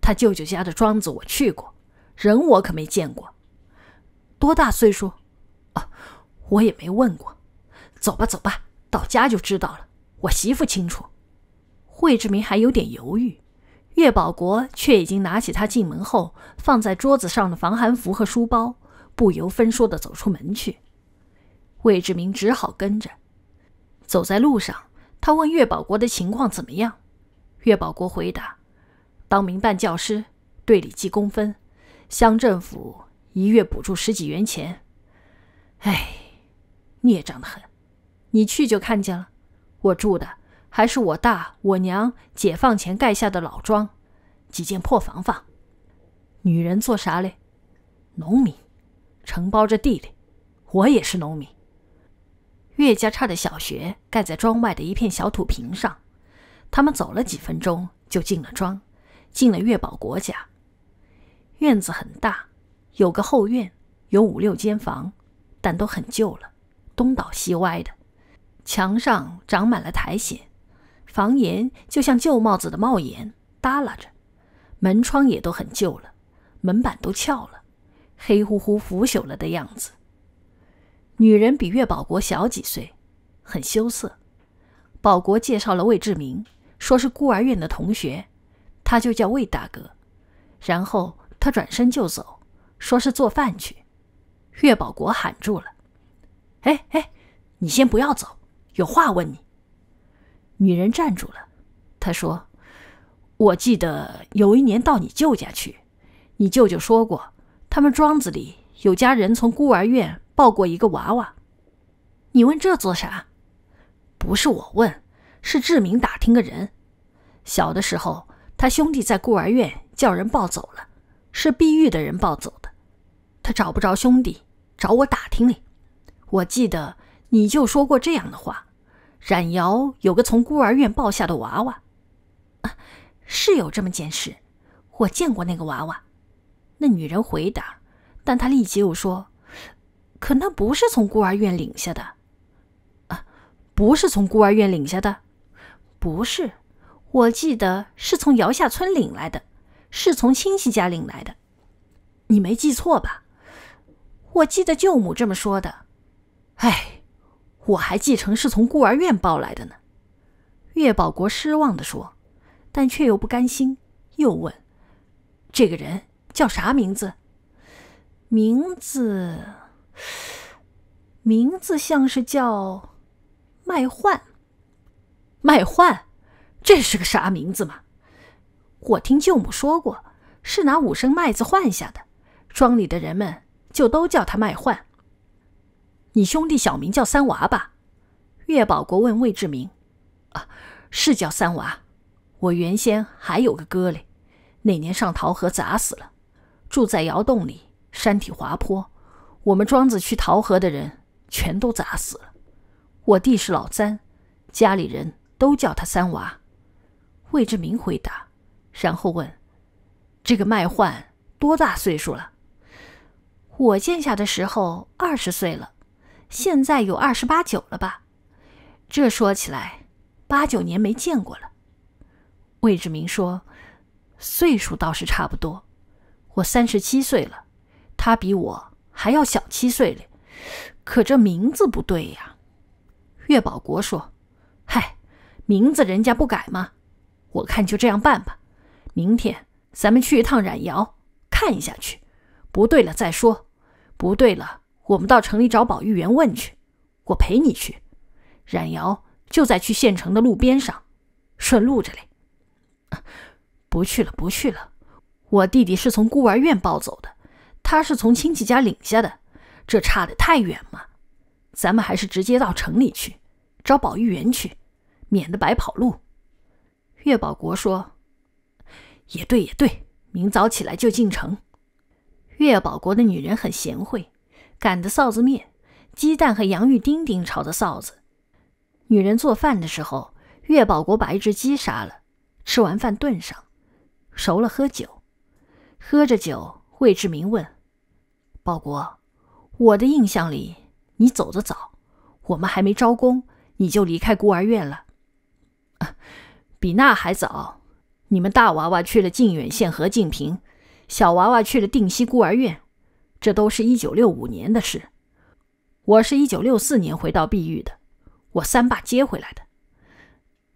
他舅舅家的庄子我去过，人我可没见过。多大岁数？哦，我也没问过。走吧，走吧。到家就知道了，我媳妇清楚。惠志明还有点犹豫，岳保国却已经拿起他进门后放在桌子上的防寒服和书包，不由分说的走出门去。魏志明只好跟着。走在路上，他问岳保国的情况怎么样。岳保国回答：“当民办教师，队里记工分，乡政府一月补助十几元钱。哎，孽障的很。”你去就看见了，我住的还是我大我娘解放前盖下的老庄，几间破房房。女人做啥嘞？农民，承包着地里。我也是农民。岳家岔的小学盖在庄外的一片小土坪上，他们走了几分钟就进了庄，进了岳保国家。院子很大，有个后院，有五六间房，但都很旧了，东倒西歪的。墙上长满了苔藓，房檐就像旧帽子的帽檐，耷拉着；门窗也都很旧了，门板都翘了，黑乎乎、腐朽了的样子。女人比岳保国小几岁，很羞涩。保国介绍了魏志明，说是孤儿院的同学，他就叫魏大哥。然后他转身就走，说是做饭去。岳保国喊住了：“哎哎，你先不要走。”有话问你。女人站住了，她说：“我记得有一年到你舅家去，你舅舅说过，他们庄子里有家人从孤儿院抱过一个娃娃。你问这做啥？不是我问，是志明打听个人。小的时候，他兄弟在孤儿院叫人抱走了，是碧玉的人抱走的。他找不着兄弟，找我打听哩。我记得你就说过这样的话。”冉瑶有个从孤儿院抱下的娃娃，啊，是有这么件事，我见过那个娃娃。那女人回答，但她立即又说：“可那不是从孤儿院领下的，啊，不是从孤儿院领下的，不是，我记得是从姚下村领来的，是从亲戚家领来的，你没记错吧？我记得舅母这么说的，哎。”我还继承是从孤儿院抱来的呢，岳保国失望的说，但却又不甘心，又问：“这个人叫啥名字？”“名字，名字像是叫麦焕。”“麦焕，这是个啥名字嘛？”“我听舅母说过，是拿五升麦子换下的，庄里的人们就都叫他麦焕。”你兄弟小名叫三娃吧？岳保国问魏志明：“啊，是叫三娃。我原先还有个哥嘞，那年上桃河砸死了，住在窑洞里，山体滑坡，我们庄子去桃河的人全都砸死了。我弟是老三，家里人都叫他三娃。”魏志明回答，然后问：“这个卖焕多大岁数了？”我见下的时候二十岁了。现在有二十八九了吧？这说起来，八九年没见过了。魏志明说：“岁数倒是差不多，我三十七岁了，他比我还要小七岁哩。可这名字不对呀。”岳保国说：“嗨，名字人家不改吗？我看就这样办吧。明天咱们去一趟冉窑，看一下去，不对了再说，不对了。”我们到城里找保育员问去，我陪你去。冉瑶就在去县城的路边上，顺路着嘞。不去了，不去了。我弟弟是从孤儿院抱走的，他是从亲戚家领下的，这差得太远嘛。咱们还是直接到城里去找保育员去，免得白跑路。岳保国说：“也对，也对。明早起来就进城。”岳保国的女人很贤惠。擀的臊子面，鸡蛋和洋芋丁丁炒的臊子。女人做饭的时候，岳宝国把一只鸡杀了，吃完饭炖上，熟了喝酒。喝着酒，魏志明问保国：“我的印象里，你走得早，我们还没招工，你就离开孤儿院了。比那还早，你们大娃娃去了靖远县何敬平，小娃娃去了定西孤儿院。”这都是一九六五年的事。我是一九六四年回到碧玉的，我三爸接回来的。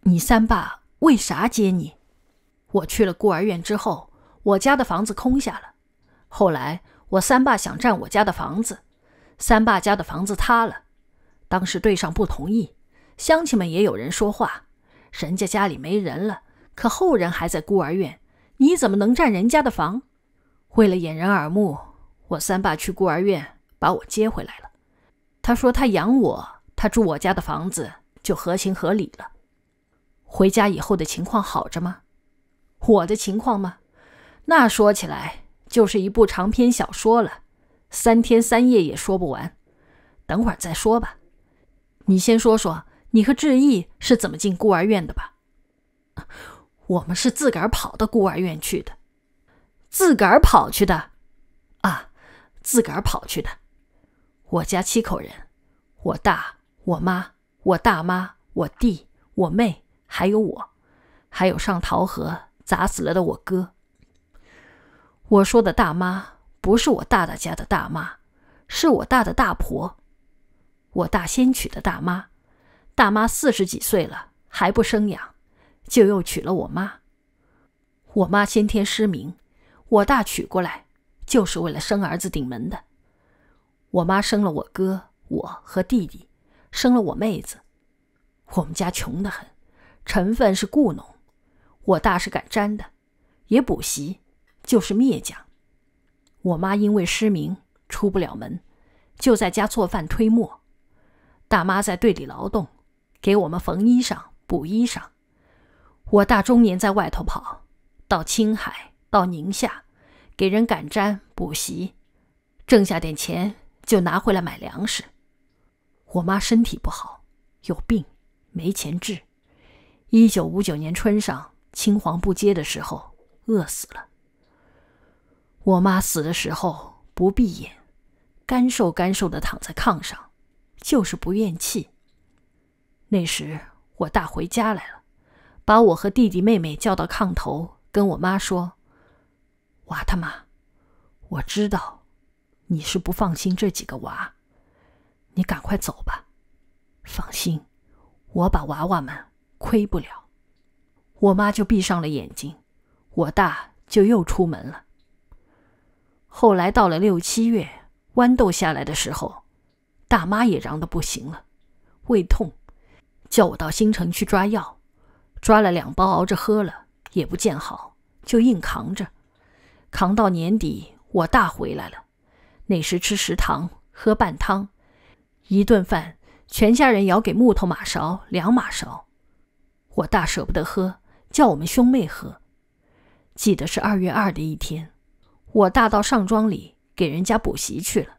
你三爸为啥接你？我去了孤儿院之后，我家的房子空下了。后来我三爸想占我家的房子，三爸家的房子塌了，当时队上不同意，乡亲们也有人说话。人家家里没人了，可后人还在孤儿院，你怎么能占人家的房？为了掩人耳目。我三爸去孤儿院把我接回来了，他说他养我，他住我家的房子就合情合理了。回家以后的情况好着吗？我的情况吗？那说起来就是一部长篇小说了，三天三夜也说不完。等会儿再说吧，你先说说你和志毅是怎么进孤儿院的吧。我们是自个儿跑到孤儿院去的，自个儿跑去的。自个儿跑去的。我家七口人，我大、我妈、我大妈、我弟、我妹，还有我，还有上桃河砸死了的我哥。我说的大妈不是我大大家的大妈，是我大的大婆。我大先娶的大妈，大妈四十几岁了还不生养，就又娶了我妈。我妈先天失明，我大娶过来。就是为了生儿子顶门的。我妈生了我哥、我和弟弟，生了我妹子。我们家穷得很，成分是雇农。我大是敢沾的，也补习，就是灭家。我妈因为失明，出不了门，就在家做饭、推磨。大妈在队里劳动，给我们缝衣裳、补衣裳。我大中年在外头跑，到青海，到宁夏。给人赶毡、补习，挣下点钱就拿回来买粮食。我妈身体不好，有病，没钱治。一九五九年春上青黄不接的时候，饿死了。我妈死的时候不闭眼，干瘦干瘦的躺在炕上，就是不咽气。那时我大回家来了，把我和弟弟妹妹叫到炕头，跟我妈说。娃他妈，我知道，你是不放心这几个娃，你赶快走吧。放心，我把娃娃们亏不了。我妈就闭上了眼睛，我大就又出门了。后来到了六七月豌豆下来的时候，大妈也嚷得不行了，胃痛，叫我到新城去抓药，抓了两包熬着喝了，也不见好，就硬扛着。扛到年底，我大回来了。那时吃食堂，喝半汤，一顿饭，全家人舀给木头马勺两马勺。我大舍不得喝，叫我们兄妹喝。记得是二月二的一天，我大到上庄里给人家补习去了。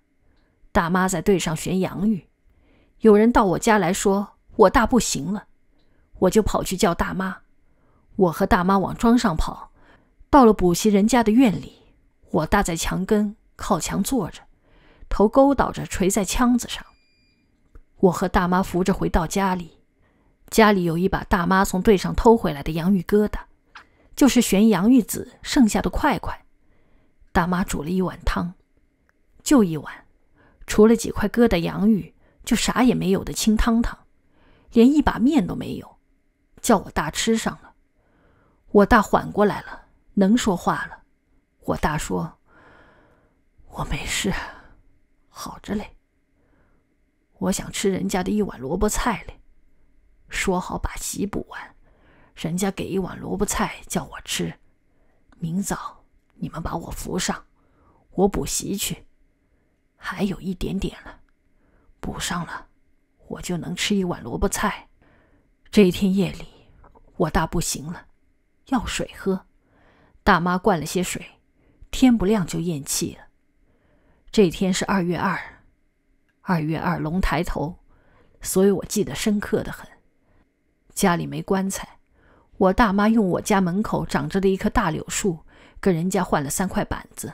大妈在队上学洋芋，有人到我家来说我大不行了，我就跑去叫大妈。我和大妈往庄上跑。到了补习人家的院里，我搭在墙根，靠墙坐着，头勾倒着垂在枪子上。我和大妈扶着回到家里，家里有一把大妈从队上偷回来的洋芋疙瘩，就是悬洋芋子剩下的块块。大妈煮了一碗汤，就一碗，除了几块疙瘩洋芋，就啥也没有的清汤汤，连一把面都没有，叫我大吃上了。我大缓过来了。能说话了，我大说：“我没事，好着嘞。我想吃人家的一碗萝卜菜嘞。说好把席补完，人家给一碗萝卜菜叫我吃。明早你们把我扶上，我补习去。还有一点点了，补上了，我就能吃一碗萝卜菜。这一天夜里，我大不行了，要水喝。”大妈灌了些水，天不亮就咽气了。这天是二月二，二月二龙抬头，所以我记得深刻的很。家里没棺材，我大妈用我家门口长着的一棵大柳树，跟人家换了三块板子，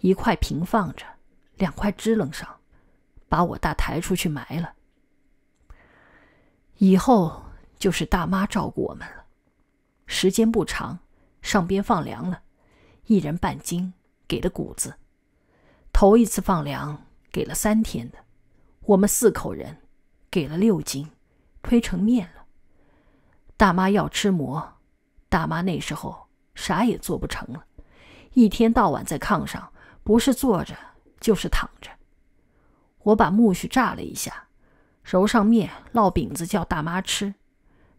一块平放着，两块支棱上，把我大抬出去埋了。以后就是大妈照顾我们了，时间不长。上边放粮了，一人半斤，给的谷子。头一次放粮，给了三天的，我们四口人，给了六斤，推成面了。大妈要吃馍，大妈那时候啥也做不成了，一天到晚在炕上，不是坐着就是躺着。我把苜蓿炸了一下，揉上面烙饼子，叫大妈吃。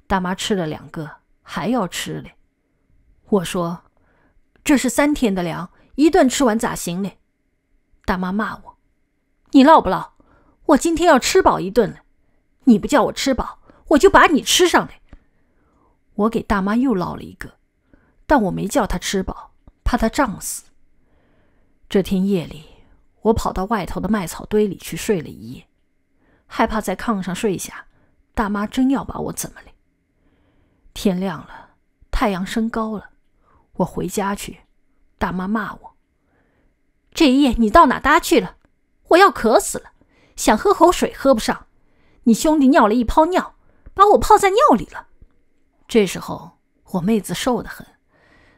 大妈吃了两个，还要吃嘞。我说：“这是三天的粮，一顿吃完咋行呢？”大妈骂我：“你闹不闹？我今天要吃饱一顿了，你不叫我吃饱，我就把你吃上嘞！”我给大妈又唠了一个，但我没叫她吃饱，怕她胀死。这天夜里，我跑到外头的麦草堆里去睡了一夜，害怕在炕上睡下，大妈真要把我怎么了。天亮了，太阳升高了。我回家去，大妈骂我：“这一夜你到哪搭去了？我要渴死了，想喝口水喝不上。你兄弟尿了一泡尿，把我泡在尿里了。”这时候我妹子瘦得很，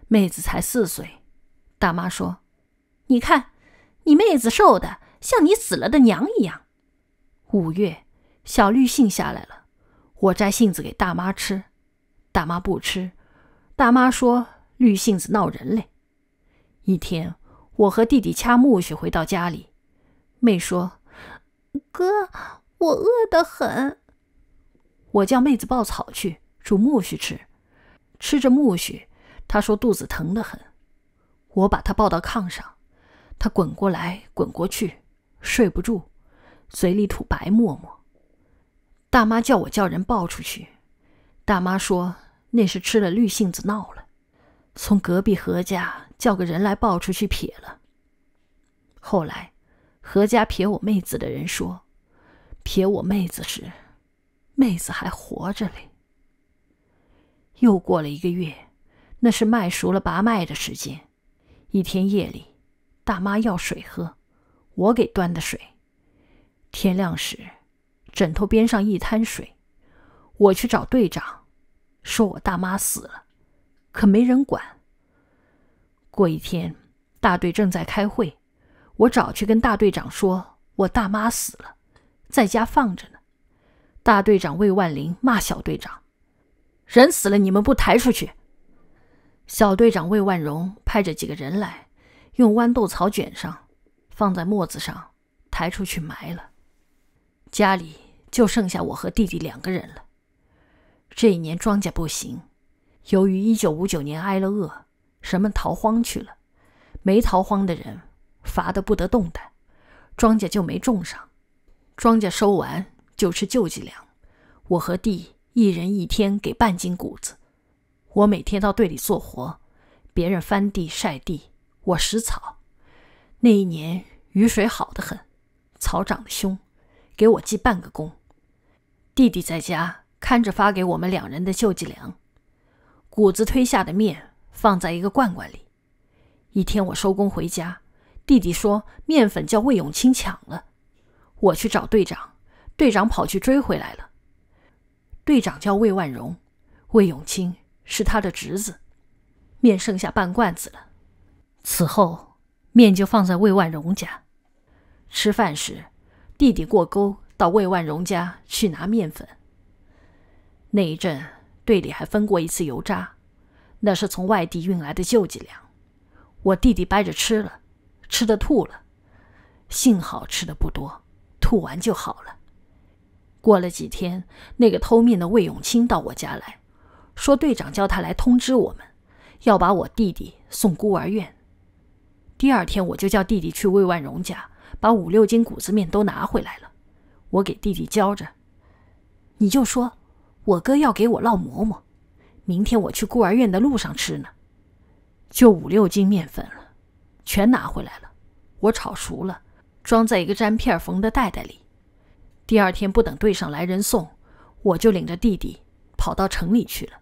妹子才四岁。大妈说：“你看，你妹子瘦的像你死了的娘一样。”五月小绿杏下来了，我摘杏子给大妈吃，大妈不吃。大妈说。绿杏子闹人嘞！一天，我和弟弟掐苜蓿回到家里，妹说：“哥，我饿得很。”我叫妹子抱草去煮苜蓿吃。吃着苜蓿，她说肚子疼得很。我把她抱到炕上，她滚过来滚过去，睡不住，嘴里吐白沫沫。大妈叫我叫人抱出去。大妈说：“那是吃了绿杏子闹了。”从隔壁何家叫个人来抱出去撇了。后来，何家撇我妹子的人说，撇我妹子时，妹子还活着嘞。又过了一个月，那是麦熟了拔麦的时间。一天夜里，大妈要水喝，我给端的水。天亮时，枕头边上一滩水。我去找队长，说我大妈死了。可没人管。过一天，大队正在开会，我找去跟大队长说：“我大妈死了，在家放着呢。”大队长魏万林骂小队长：“人死了，你们不抬出去？”小队长魏万荣派着几个人来，用豌豆草卷上，放在沫子上，抬出去埋了。家里就剩下我和弟弟两个人了。这一年庄稼不行。由于一九五九年挨了饿，人们逃荒去了，没逃荒的人罚得不得动弹，庄稼就没种上，庄稼收完就吃救济粮。我和弟一人一天给半斤谷子，我每天到队里做活，别人翻地晒地，我拾草。那一年雨水好得很，草长得凶，给我记半个工。弟弟在家看着发给我们两人的救济粮。谷子推下的面放在一个罐罐里。一天，我收工回家，弟弟说面粉叫魏永清抢了。我去找队长，队长跑去追回来了。队长叫魏万荣，魏永清是他的侄子。面剩下半罐子了。此后，面就放在魏万荣家。吃饭时，弟弟过沟到魏万荣家去拿面粉。那一阵。队里还分过一次油渣，那是从外地运来的救济粮。我弟弟掰着吃了，吃的吐了，幸好吃的不多，吐完就好了。过了几天，那个偷面的魏永清到我家来，说队长叫他来通知我们，要把我弟弟送孤儿院。第二天，我就叫弟弟去魏万荣家，把五六斤谷子面都拿回来了，我给弟弟交着，你就说。我哥要给我烙馍馍，明天我去孤儿院的路上吃呢。就五六斤面粉了，全拿回来了。我炒熟了，装在一个粘片缝的袋袋里。第二天不等队上来人送，我就领着弟弟跑到城里去了。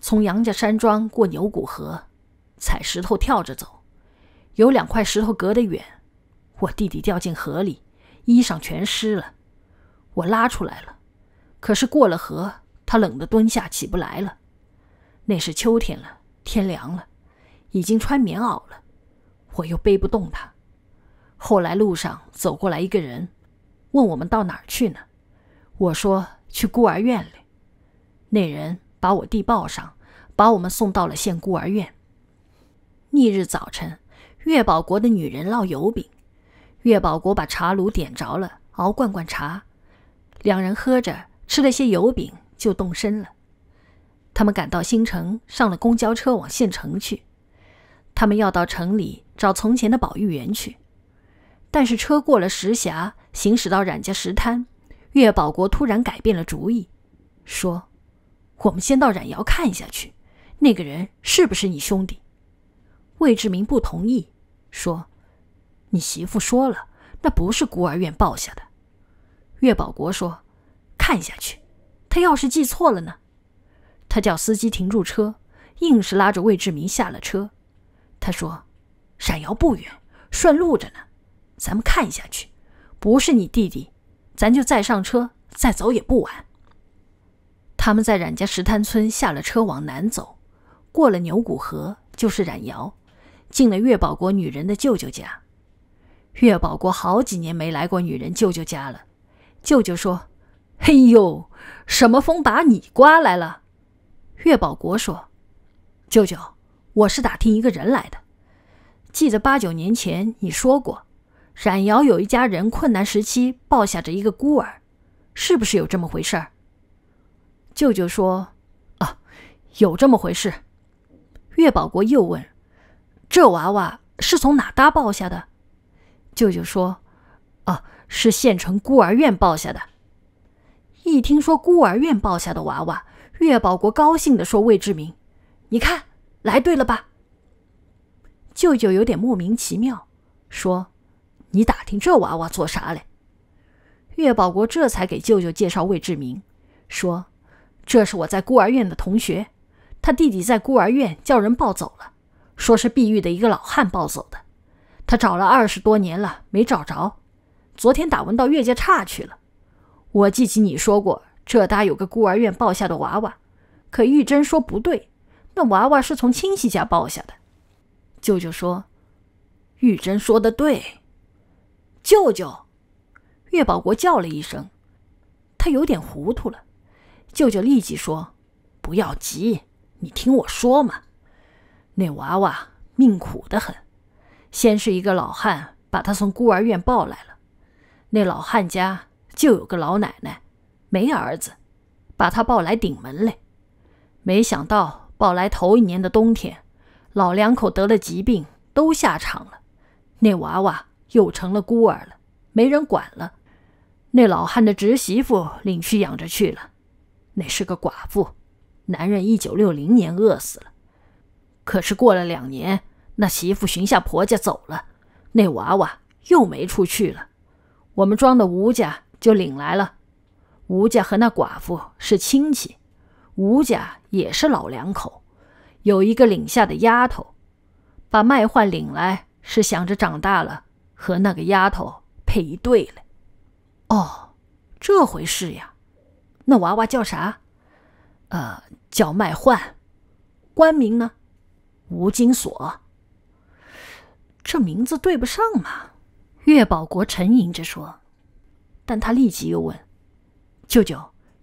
从杨家山庄过牛骨河，踩石头跳着走。有两块石头隔得远，我弟弟掉进河里，衣裳全湿了。我拉出来了。可是过了河，他冷得蹲下起不来了。那是秋天了，天凉了，已经穿棉袄了。我又背不动他。后来路上走过来一个人，问我们到哪儿去呢？我说去孤儿院里。那人把我弟抱上，把我们送到了县孤儿院。翌日早晨，月宝国的女人烙油饼，月宝国把茶炉点着了，熬罐罐茶，两人喝着。吃了些油饼，就动身了。他们赶到新城，上了公交车往县城去。他们要到城里找从前的保育员去。但是车过了石峡，行驶到冉家石滩，岳保国突然改变了主意，说：“我们先到冉瑶看一下去，那个人是不是你兄弟？”魏志明不同意，说：“你媳妇说了，那不是孤儿院抱下的。”岳保国说。看下去，他要是记错了呢？他叫司机停住车，硬是拉着魏志明下了车。他说：“冉瑶不远，顺路着呢，咱们看下去。不是你弟弟，咱就再上车，再走也不晚。”他们在冉家石滩村下了车，往南走，过了牛骨河就是冉瑶。进了岳保国女人的舅舅家，岳保国好几年没来过女人舅舅家了。舅舅说。嘿呦，什么风把你刮来了？岳保国说：“舅舅，我是打听一个人来的。记得八九年前你说过，冉瑶有一家人困难时期抱下着一个孤儿，是不是有这么回事？”舅舅说：“啊，有这么回事。”岳保国又问：“这娃娃是从哪搭抱下的？”舅舅说：“啊，是县城孤儿院抱下的。”一听说孤儿院抱下的娃娃，岳保国高兴的说：“魏志明，你看来对了吧？”舅舅有点莫名其妙，说：“你打听这娃娃做啥嘞？”岳保国这才给舅舅介绍魏志明，说：“这是我在孤儿院的同学，他弟弟在孤儿院叫人抱走了，说是碧玉的一个老汉抱走的，他找了二十多年了没找着，昨天打闻到岳家岔去了。”我记起你说过，浙大有个孤儿院抱下的娃娃，可玉珍说不对，那娃娃是从亲戚家抱下的。舅舅说，玉珍说的对。舅舅，岳保国叫了一声，他有点糊涂了。舅舅立即说：“不要急，你听我说嘛。那娃娃命苦的很，先是一个老汉把他从孤儿院抱来了，那老汉家……”就有个老奶奶，没儿子，把她抱来顶门来。没想到抱来头一年的冬天，老两口得了疾病，都下场了。那娃娃又成了孤儿了，没人管了。那老汉的侄媳妇领去养着去了。那是个寡妇，男人一九六零年饿死了。可是过了两年，那媳妇寻下婆家走了，那娃娃又没处去了。我们庄的吴家。就领来了，吴家和那寡妇是亲戚，吴家也是老两口，有一个领下的丫头，把麦焕领来是想着长大了和那个丫头配一对了。哦，这回事呀，那娃娃叫啥？呃，叫麦焕，官名呢？吴金锁。这名字对不上嘛？岳宝国沉吟着说。但他立即又问：“舅舅，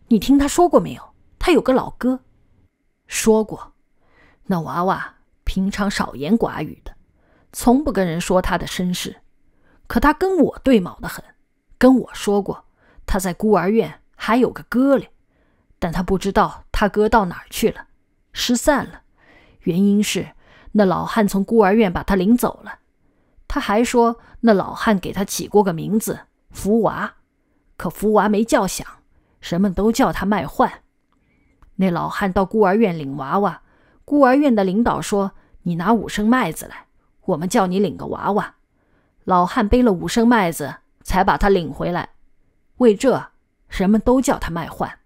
你听他说过没有？他有个老哥，说过。那娃娃平常少言寡语的，从不跟人说他的身世。可他跟我对卯的很，跟我说过他在孤儿院还有个哥嘞，但他不知道他哥到哪儿去了，失散了。原因是那老汉从孤儿院把他领走了。他还说那老汉给他起过个名字，福娃。”可福娃没叫响，人们都叫他卖换。那老汉到孤儿院领娃娃，孤儿院的领导说：“你拿五升麦子来，我们叫你领个娃娃。”老汉背了五升麦子，才把他领回来。为这，人们都叫他卖换。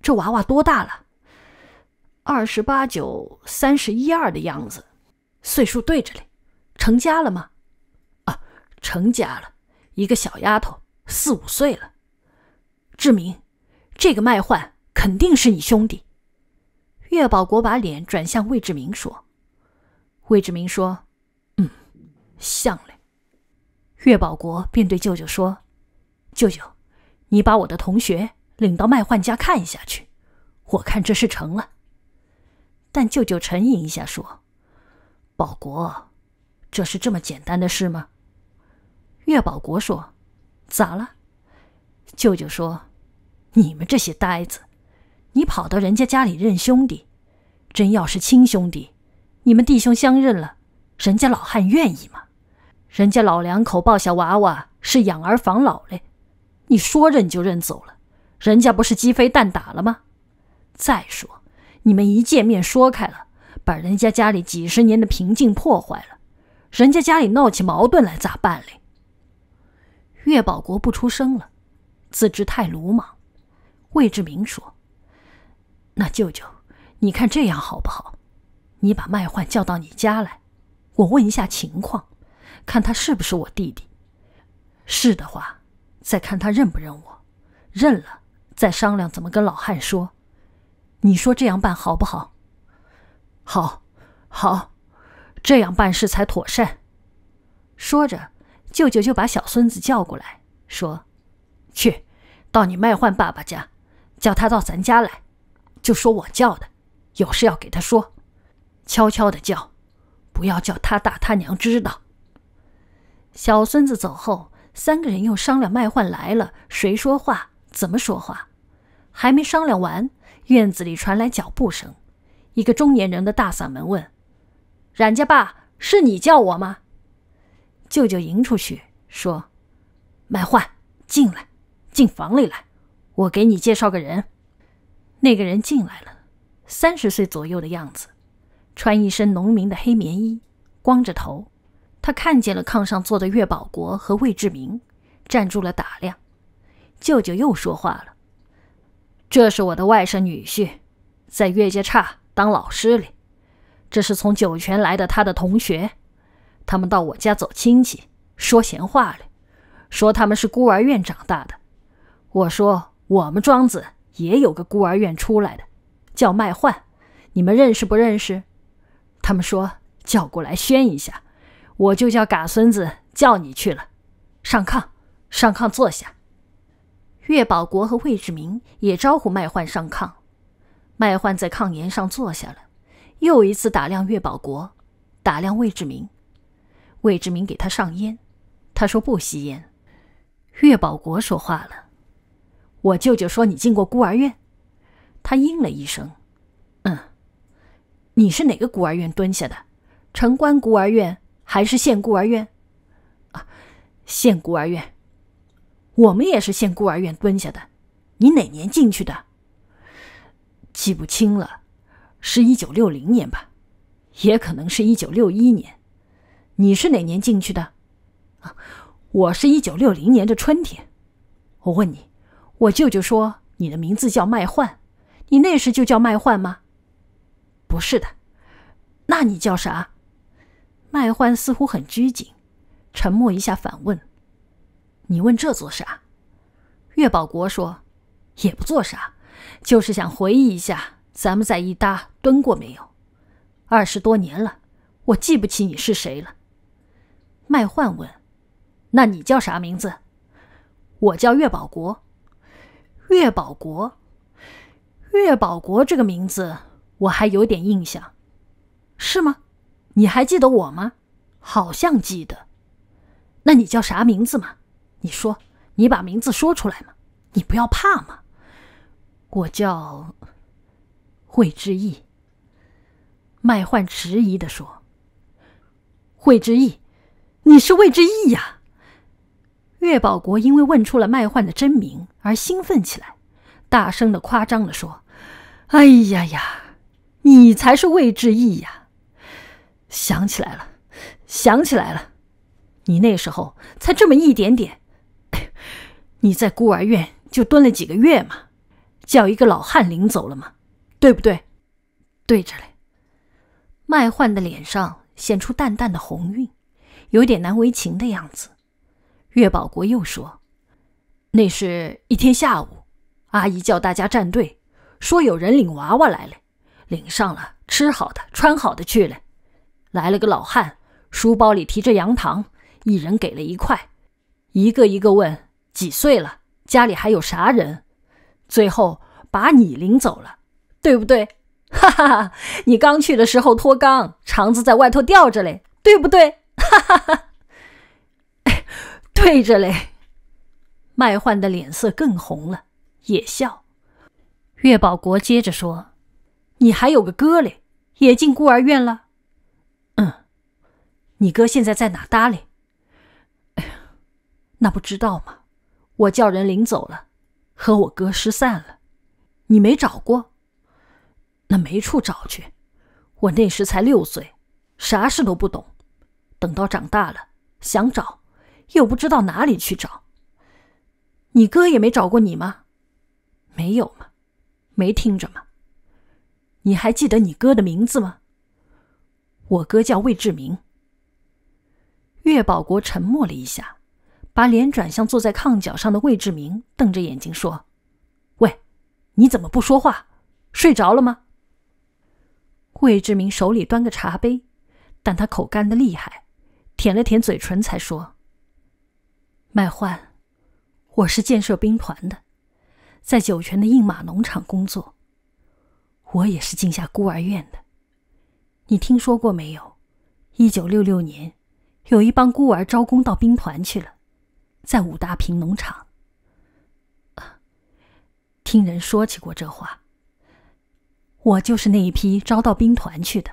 这娃娃多大了？二十八九、三十一二的样子，岁数对着哩。成家了吗？啊，成家了，一个小丫头，四五岁了。志明，这个卖换肯定是你兄弟。岳保国把脸转向魏志明说：“魏志明说，嗯，像嘞。”岳保国便对舅舅说：“舅舅，你把我的同学领到卖换家看一下去，我看这事成了。”但舅舅沉吟一下说：“保国，这是这么简单的事吗？”岳保国说：“咋了？”舅舅说。你们这些呆子，你跑到人家家里认兄弟，真要是亲兄弟，你们弟兄相认了，人家老汉愿意吗？人家老两口抱小娃娃是养儿防老嘞，你说认就认走了，人家不是鸡飞蛋打了吗？再说，你们一见面说开了，把人家家里几十年的平静破坏了，人家家里闹起矛盾来咋办嘞？岳保国不出声了，自知太鲁莽。魏志明说：“那舅舅，你看这样好不好？你把麦焕叫到你家来，我问一下情况，看他是不是我弟弟。是的话，再看他认不认我。认了，再商量怎么跟老汉说。你说这样办好不好？”“好，好，这样办事才妥善。”说着，舅舅就把小孙子叫过来，说：“去，到你麦焕爸爸家。”叫他到咱家来，就说我叫的，有事要给他说，悄悄的叫，不要叫他大他娘知道。小孙子走后，三个人又商量卖换来了，谁说话，怎么说话。还没商量完，院子里传来脚步声，一个中年人的大嗓门问：“冉家爸，是你叫我吗？”舅舅迎出去说：“卖换，进来，进房里来。”我给你介绍个人，那个人进来了，三十岁左右的样子，穿一身农民的黑棉衣，光着头。他看见了炕上坐的岳保国和魏志明，站住了打量。舅舅又说话了：“这是我的外甥女婿，在岳家岔当老师哩。这是从酒泉来的，他的同学。他们到我家走亲戚，说闲话哩，说他们是孤儿院长大的。我说。”我们庄子也有个孤儿院出来的，叫麦焕，你们认识不认识？他们说叫过来宣一下，我就叫嘎孙子叫你去了。上炕，上炕坐下。岳保国和魏志明也招呼麦焕上炕。麦焕在炕沿上坐下了，又一次打量岳保国，打量魏志明。魏志明给他上烟，他说不吸烟。岳保国说话了。我舅舅说你进过孤儿院，他应了一声：“嗯。”你是哪个孤儿院蹲下的？城关孤儿院还是县孤儿院？啊，县孤儿院，我们也是县孤儿院蹲下的。你哪年进去的？记不清了，是一九六零年吧，也可能是一九六一年。你是哪年进去的？啊，我是一九六零年的春天。我问你。我舅舅说你的名字叫麦焕，你那时就叫麦焕吗？不是的，那你叫啥？麦焕似乎很拘谨，沉默一下反问：“你问这做啥？”岳保国说：“也不做啥，就是想回忆一下咱们在一搭蹲过没有？二十多年了，我记不起你是谁了。”麦焕问：“那你叫啥名字？”我叫岳保国。岳宝国，岳宝国这个名字我还有点印象，是吗？你还记得我吗？好像记得。那你叫啥名字吗？你说，你把名字说出来嘛，你不要怕嘛。我叫惠之义。麦幻迟疑的说：“惠之义，你是魏之义呀。”岳保国因为问出了卖换的真名而兴奋起来，大声的、夸张的说：“哎呀呀，你才是魏志义呀！想起来了，想起来了，你那时候才这么一点点，你在孤儿院就蹲了几个月嘛，叫一个老汉领走了嘛，对不对？对着嘞。”卖换的脸上显出淡淡的红晕，有点难为情的样子。岳保国又说：“那是一天下午，阿姨叫大家站队，说有人领娃娃来了，领上了，吃好的，穿好的去了。来了个老汉，书包里提着糖，一人给了一块，一个一个问几岁了，家里还有啥人。最后把你领走了，对不对？哈哈，哈！你刚去的时候脱肛，肠子在外头吊着嘞，对不对？哈哈哈。”背着嘞，卖焕的脸色更红了，也笑。岳保国接着说：“你还有个哥嘞，也进孤儿院了。嗯，你哥现在在哪搭嘞？哎呀，那不知道吗？我叫人领走了，和我哥失散了。你没找过？那没处找去。我那时才六岁，啥事都不懂。等到长大了，想找。”又不知道哪里去找。你哥也没找过你吗？没有吗？没听着吗？你还记得你哥的名字吗？我哥叫魏志明。岳保国沉默了一下，把脸转向坐在炕脚上的魏志明，瞪着眼睛说：“喂，你怎么不说话？睡着了吗？”魏志明手里端个茶杯，但他口干的厉害，舔了舔嘴唇，才说。麦欢，我是建设兵团的，在酒泉的印马农场工作。我也是进下孤儿院的。你听说过没有？一九六六年，有一帮孤儿招工到兵团去了，在武大坪农场。啊，听人说起过这话。我就是那一批招到兵团去的，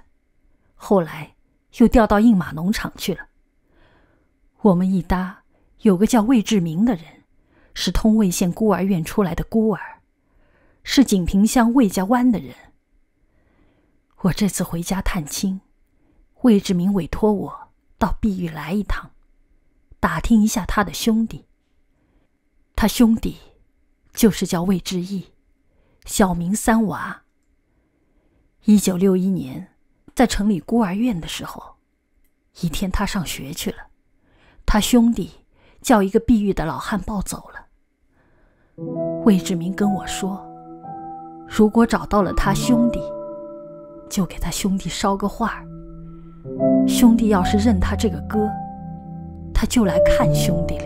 后来又调到印马农场去了。我们一搭。有个叫魏志明的人，是通渭县孤儿院出来的孤儿，是锦屏乡魏家湾的人。我这次回家探亲，魏志明委托我到碧玉来一趟，打听一下他的兄弟。他兄弟就是叫魏志义，小名三娃。一九六一年，在城里孤儿院的时候，一天他上学去了，他兄弟。叫一个碧玉的老汉抱走了。魏志明跟我说：“如果找到了他兄弟，就给他兄弟捎个话兄弟要是认他这个哥，他就来看兄弟了。”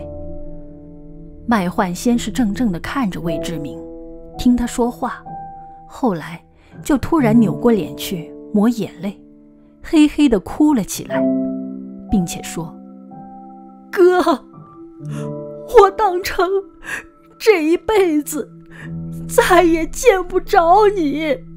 麦焕先是怔怔的看着魏志明，听他说话，后来就突然扭过脸去抹眼泪，嘿嘿的哭了起来，并且说：“哥。”我当成这一辈子再也见不着你。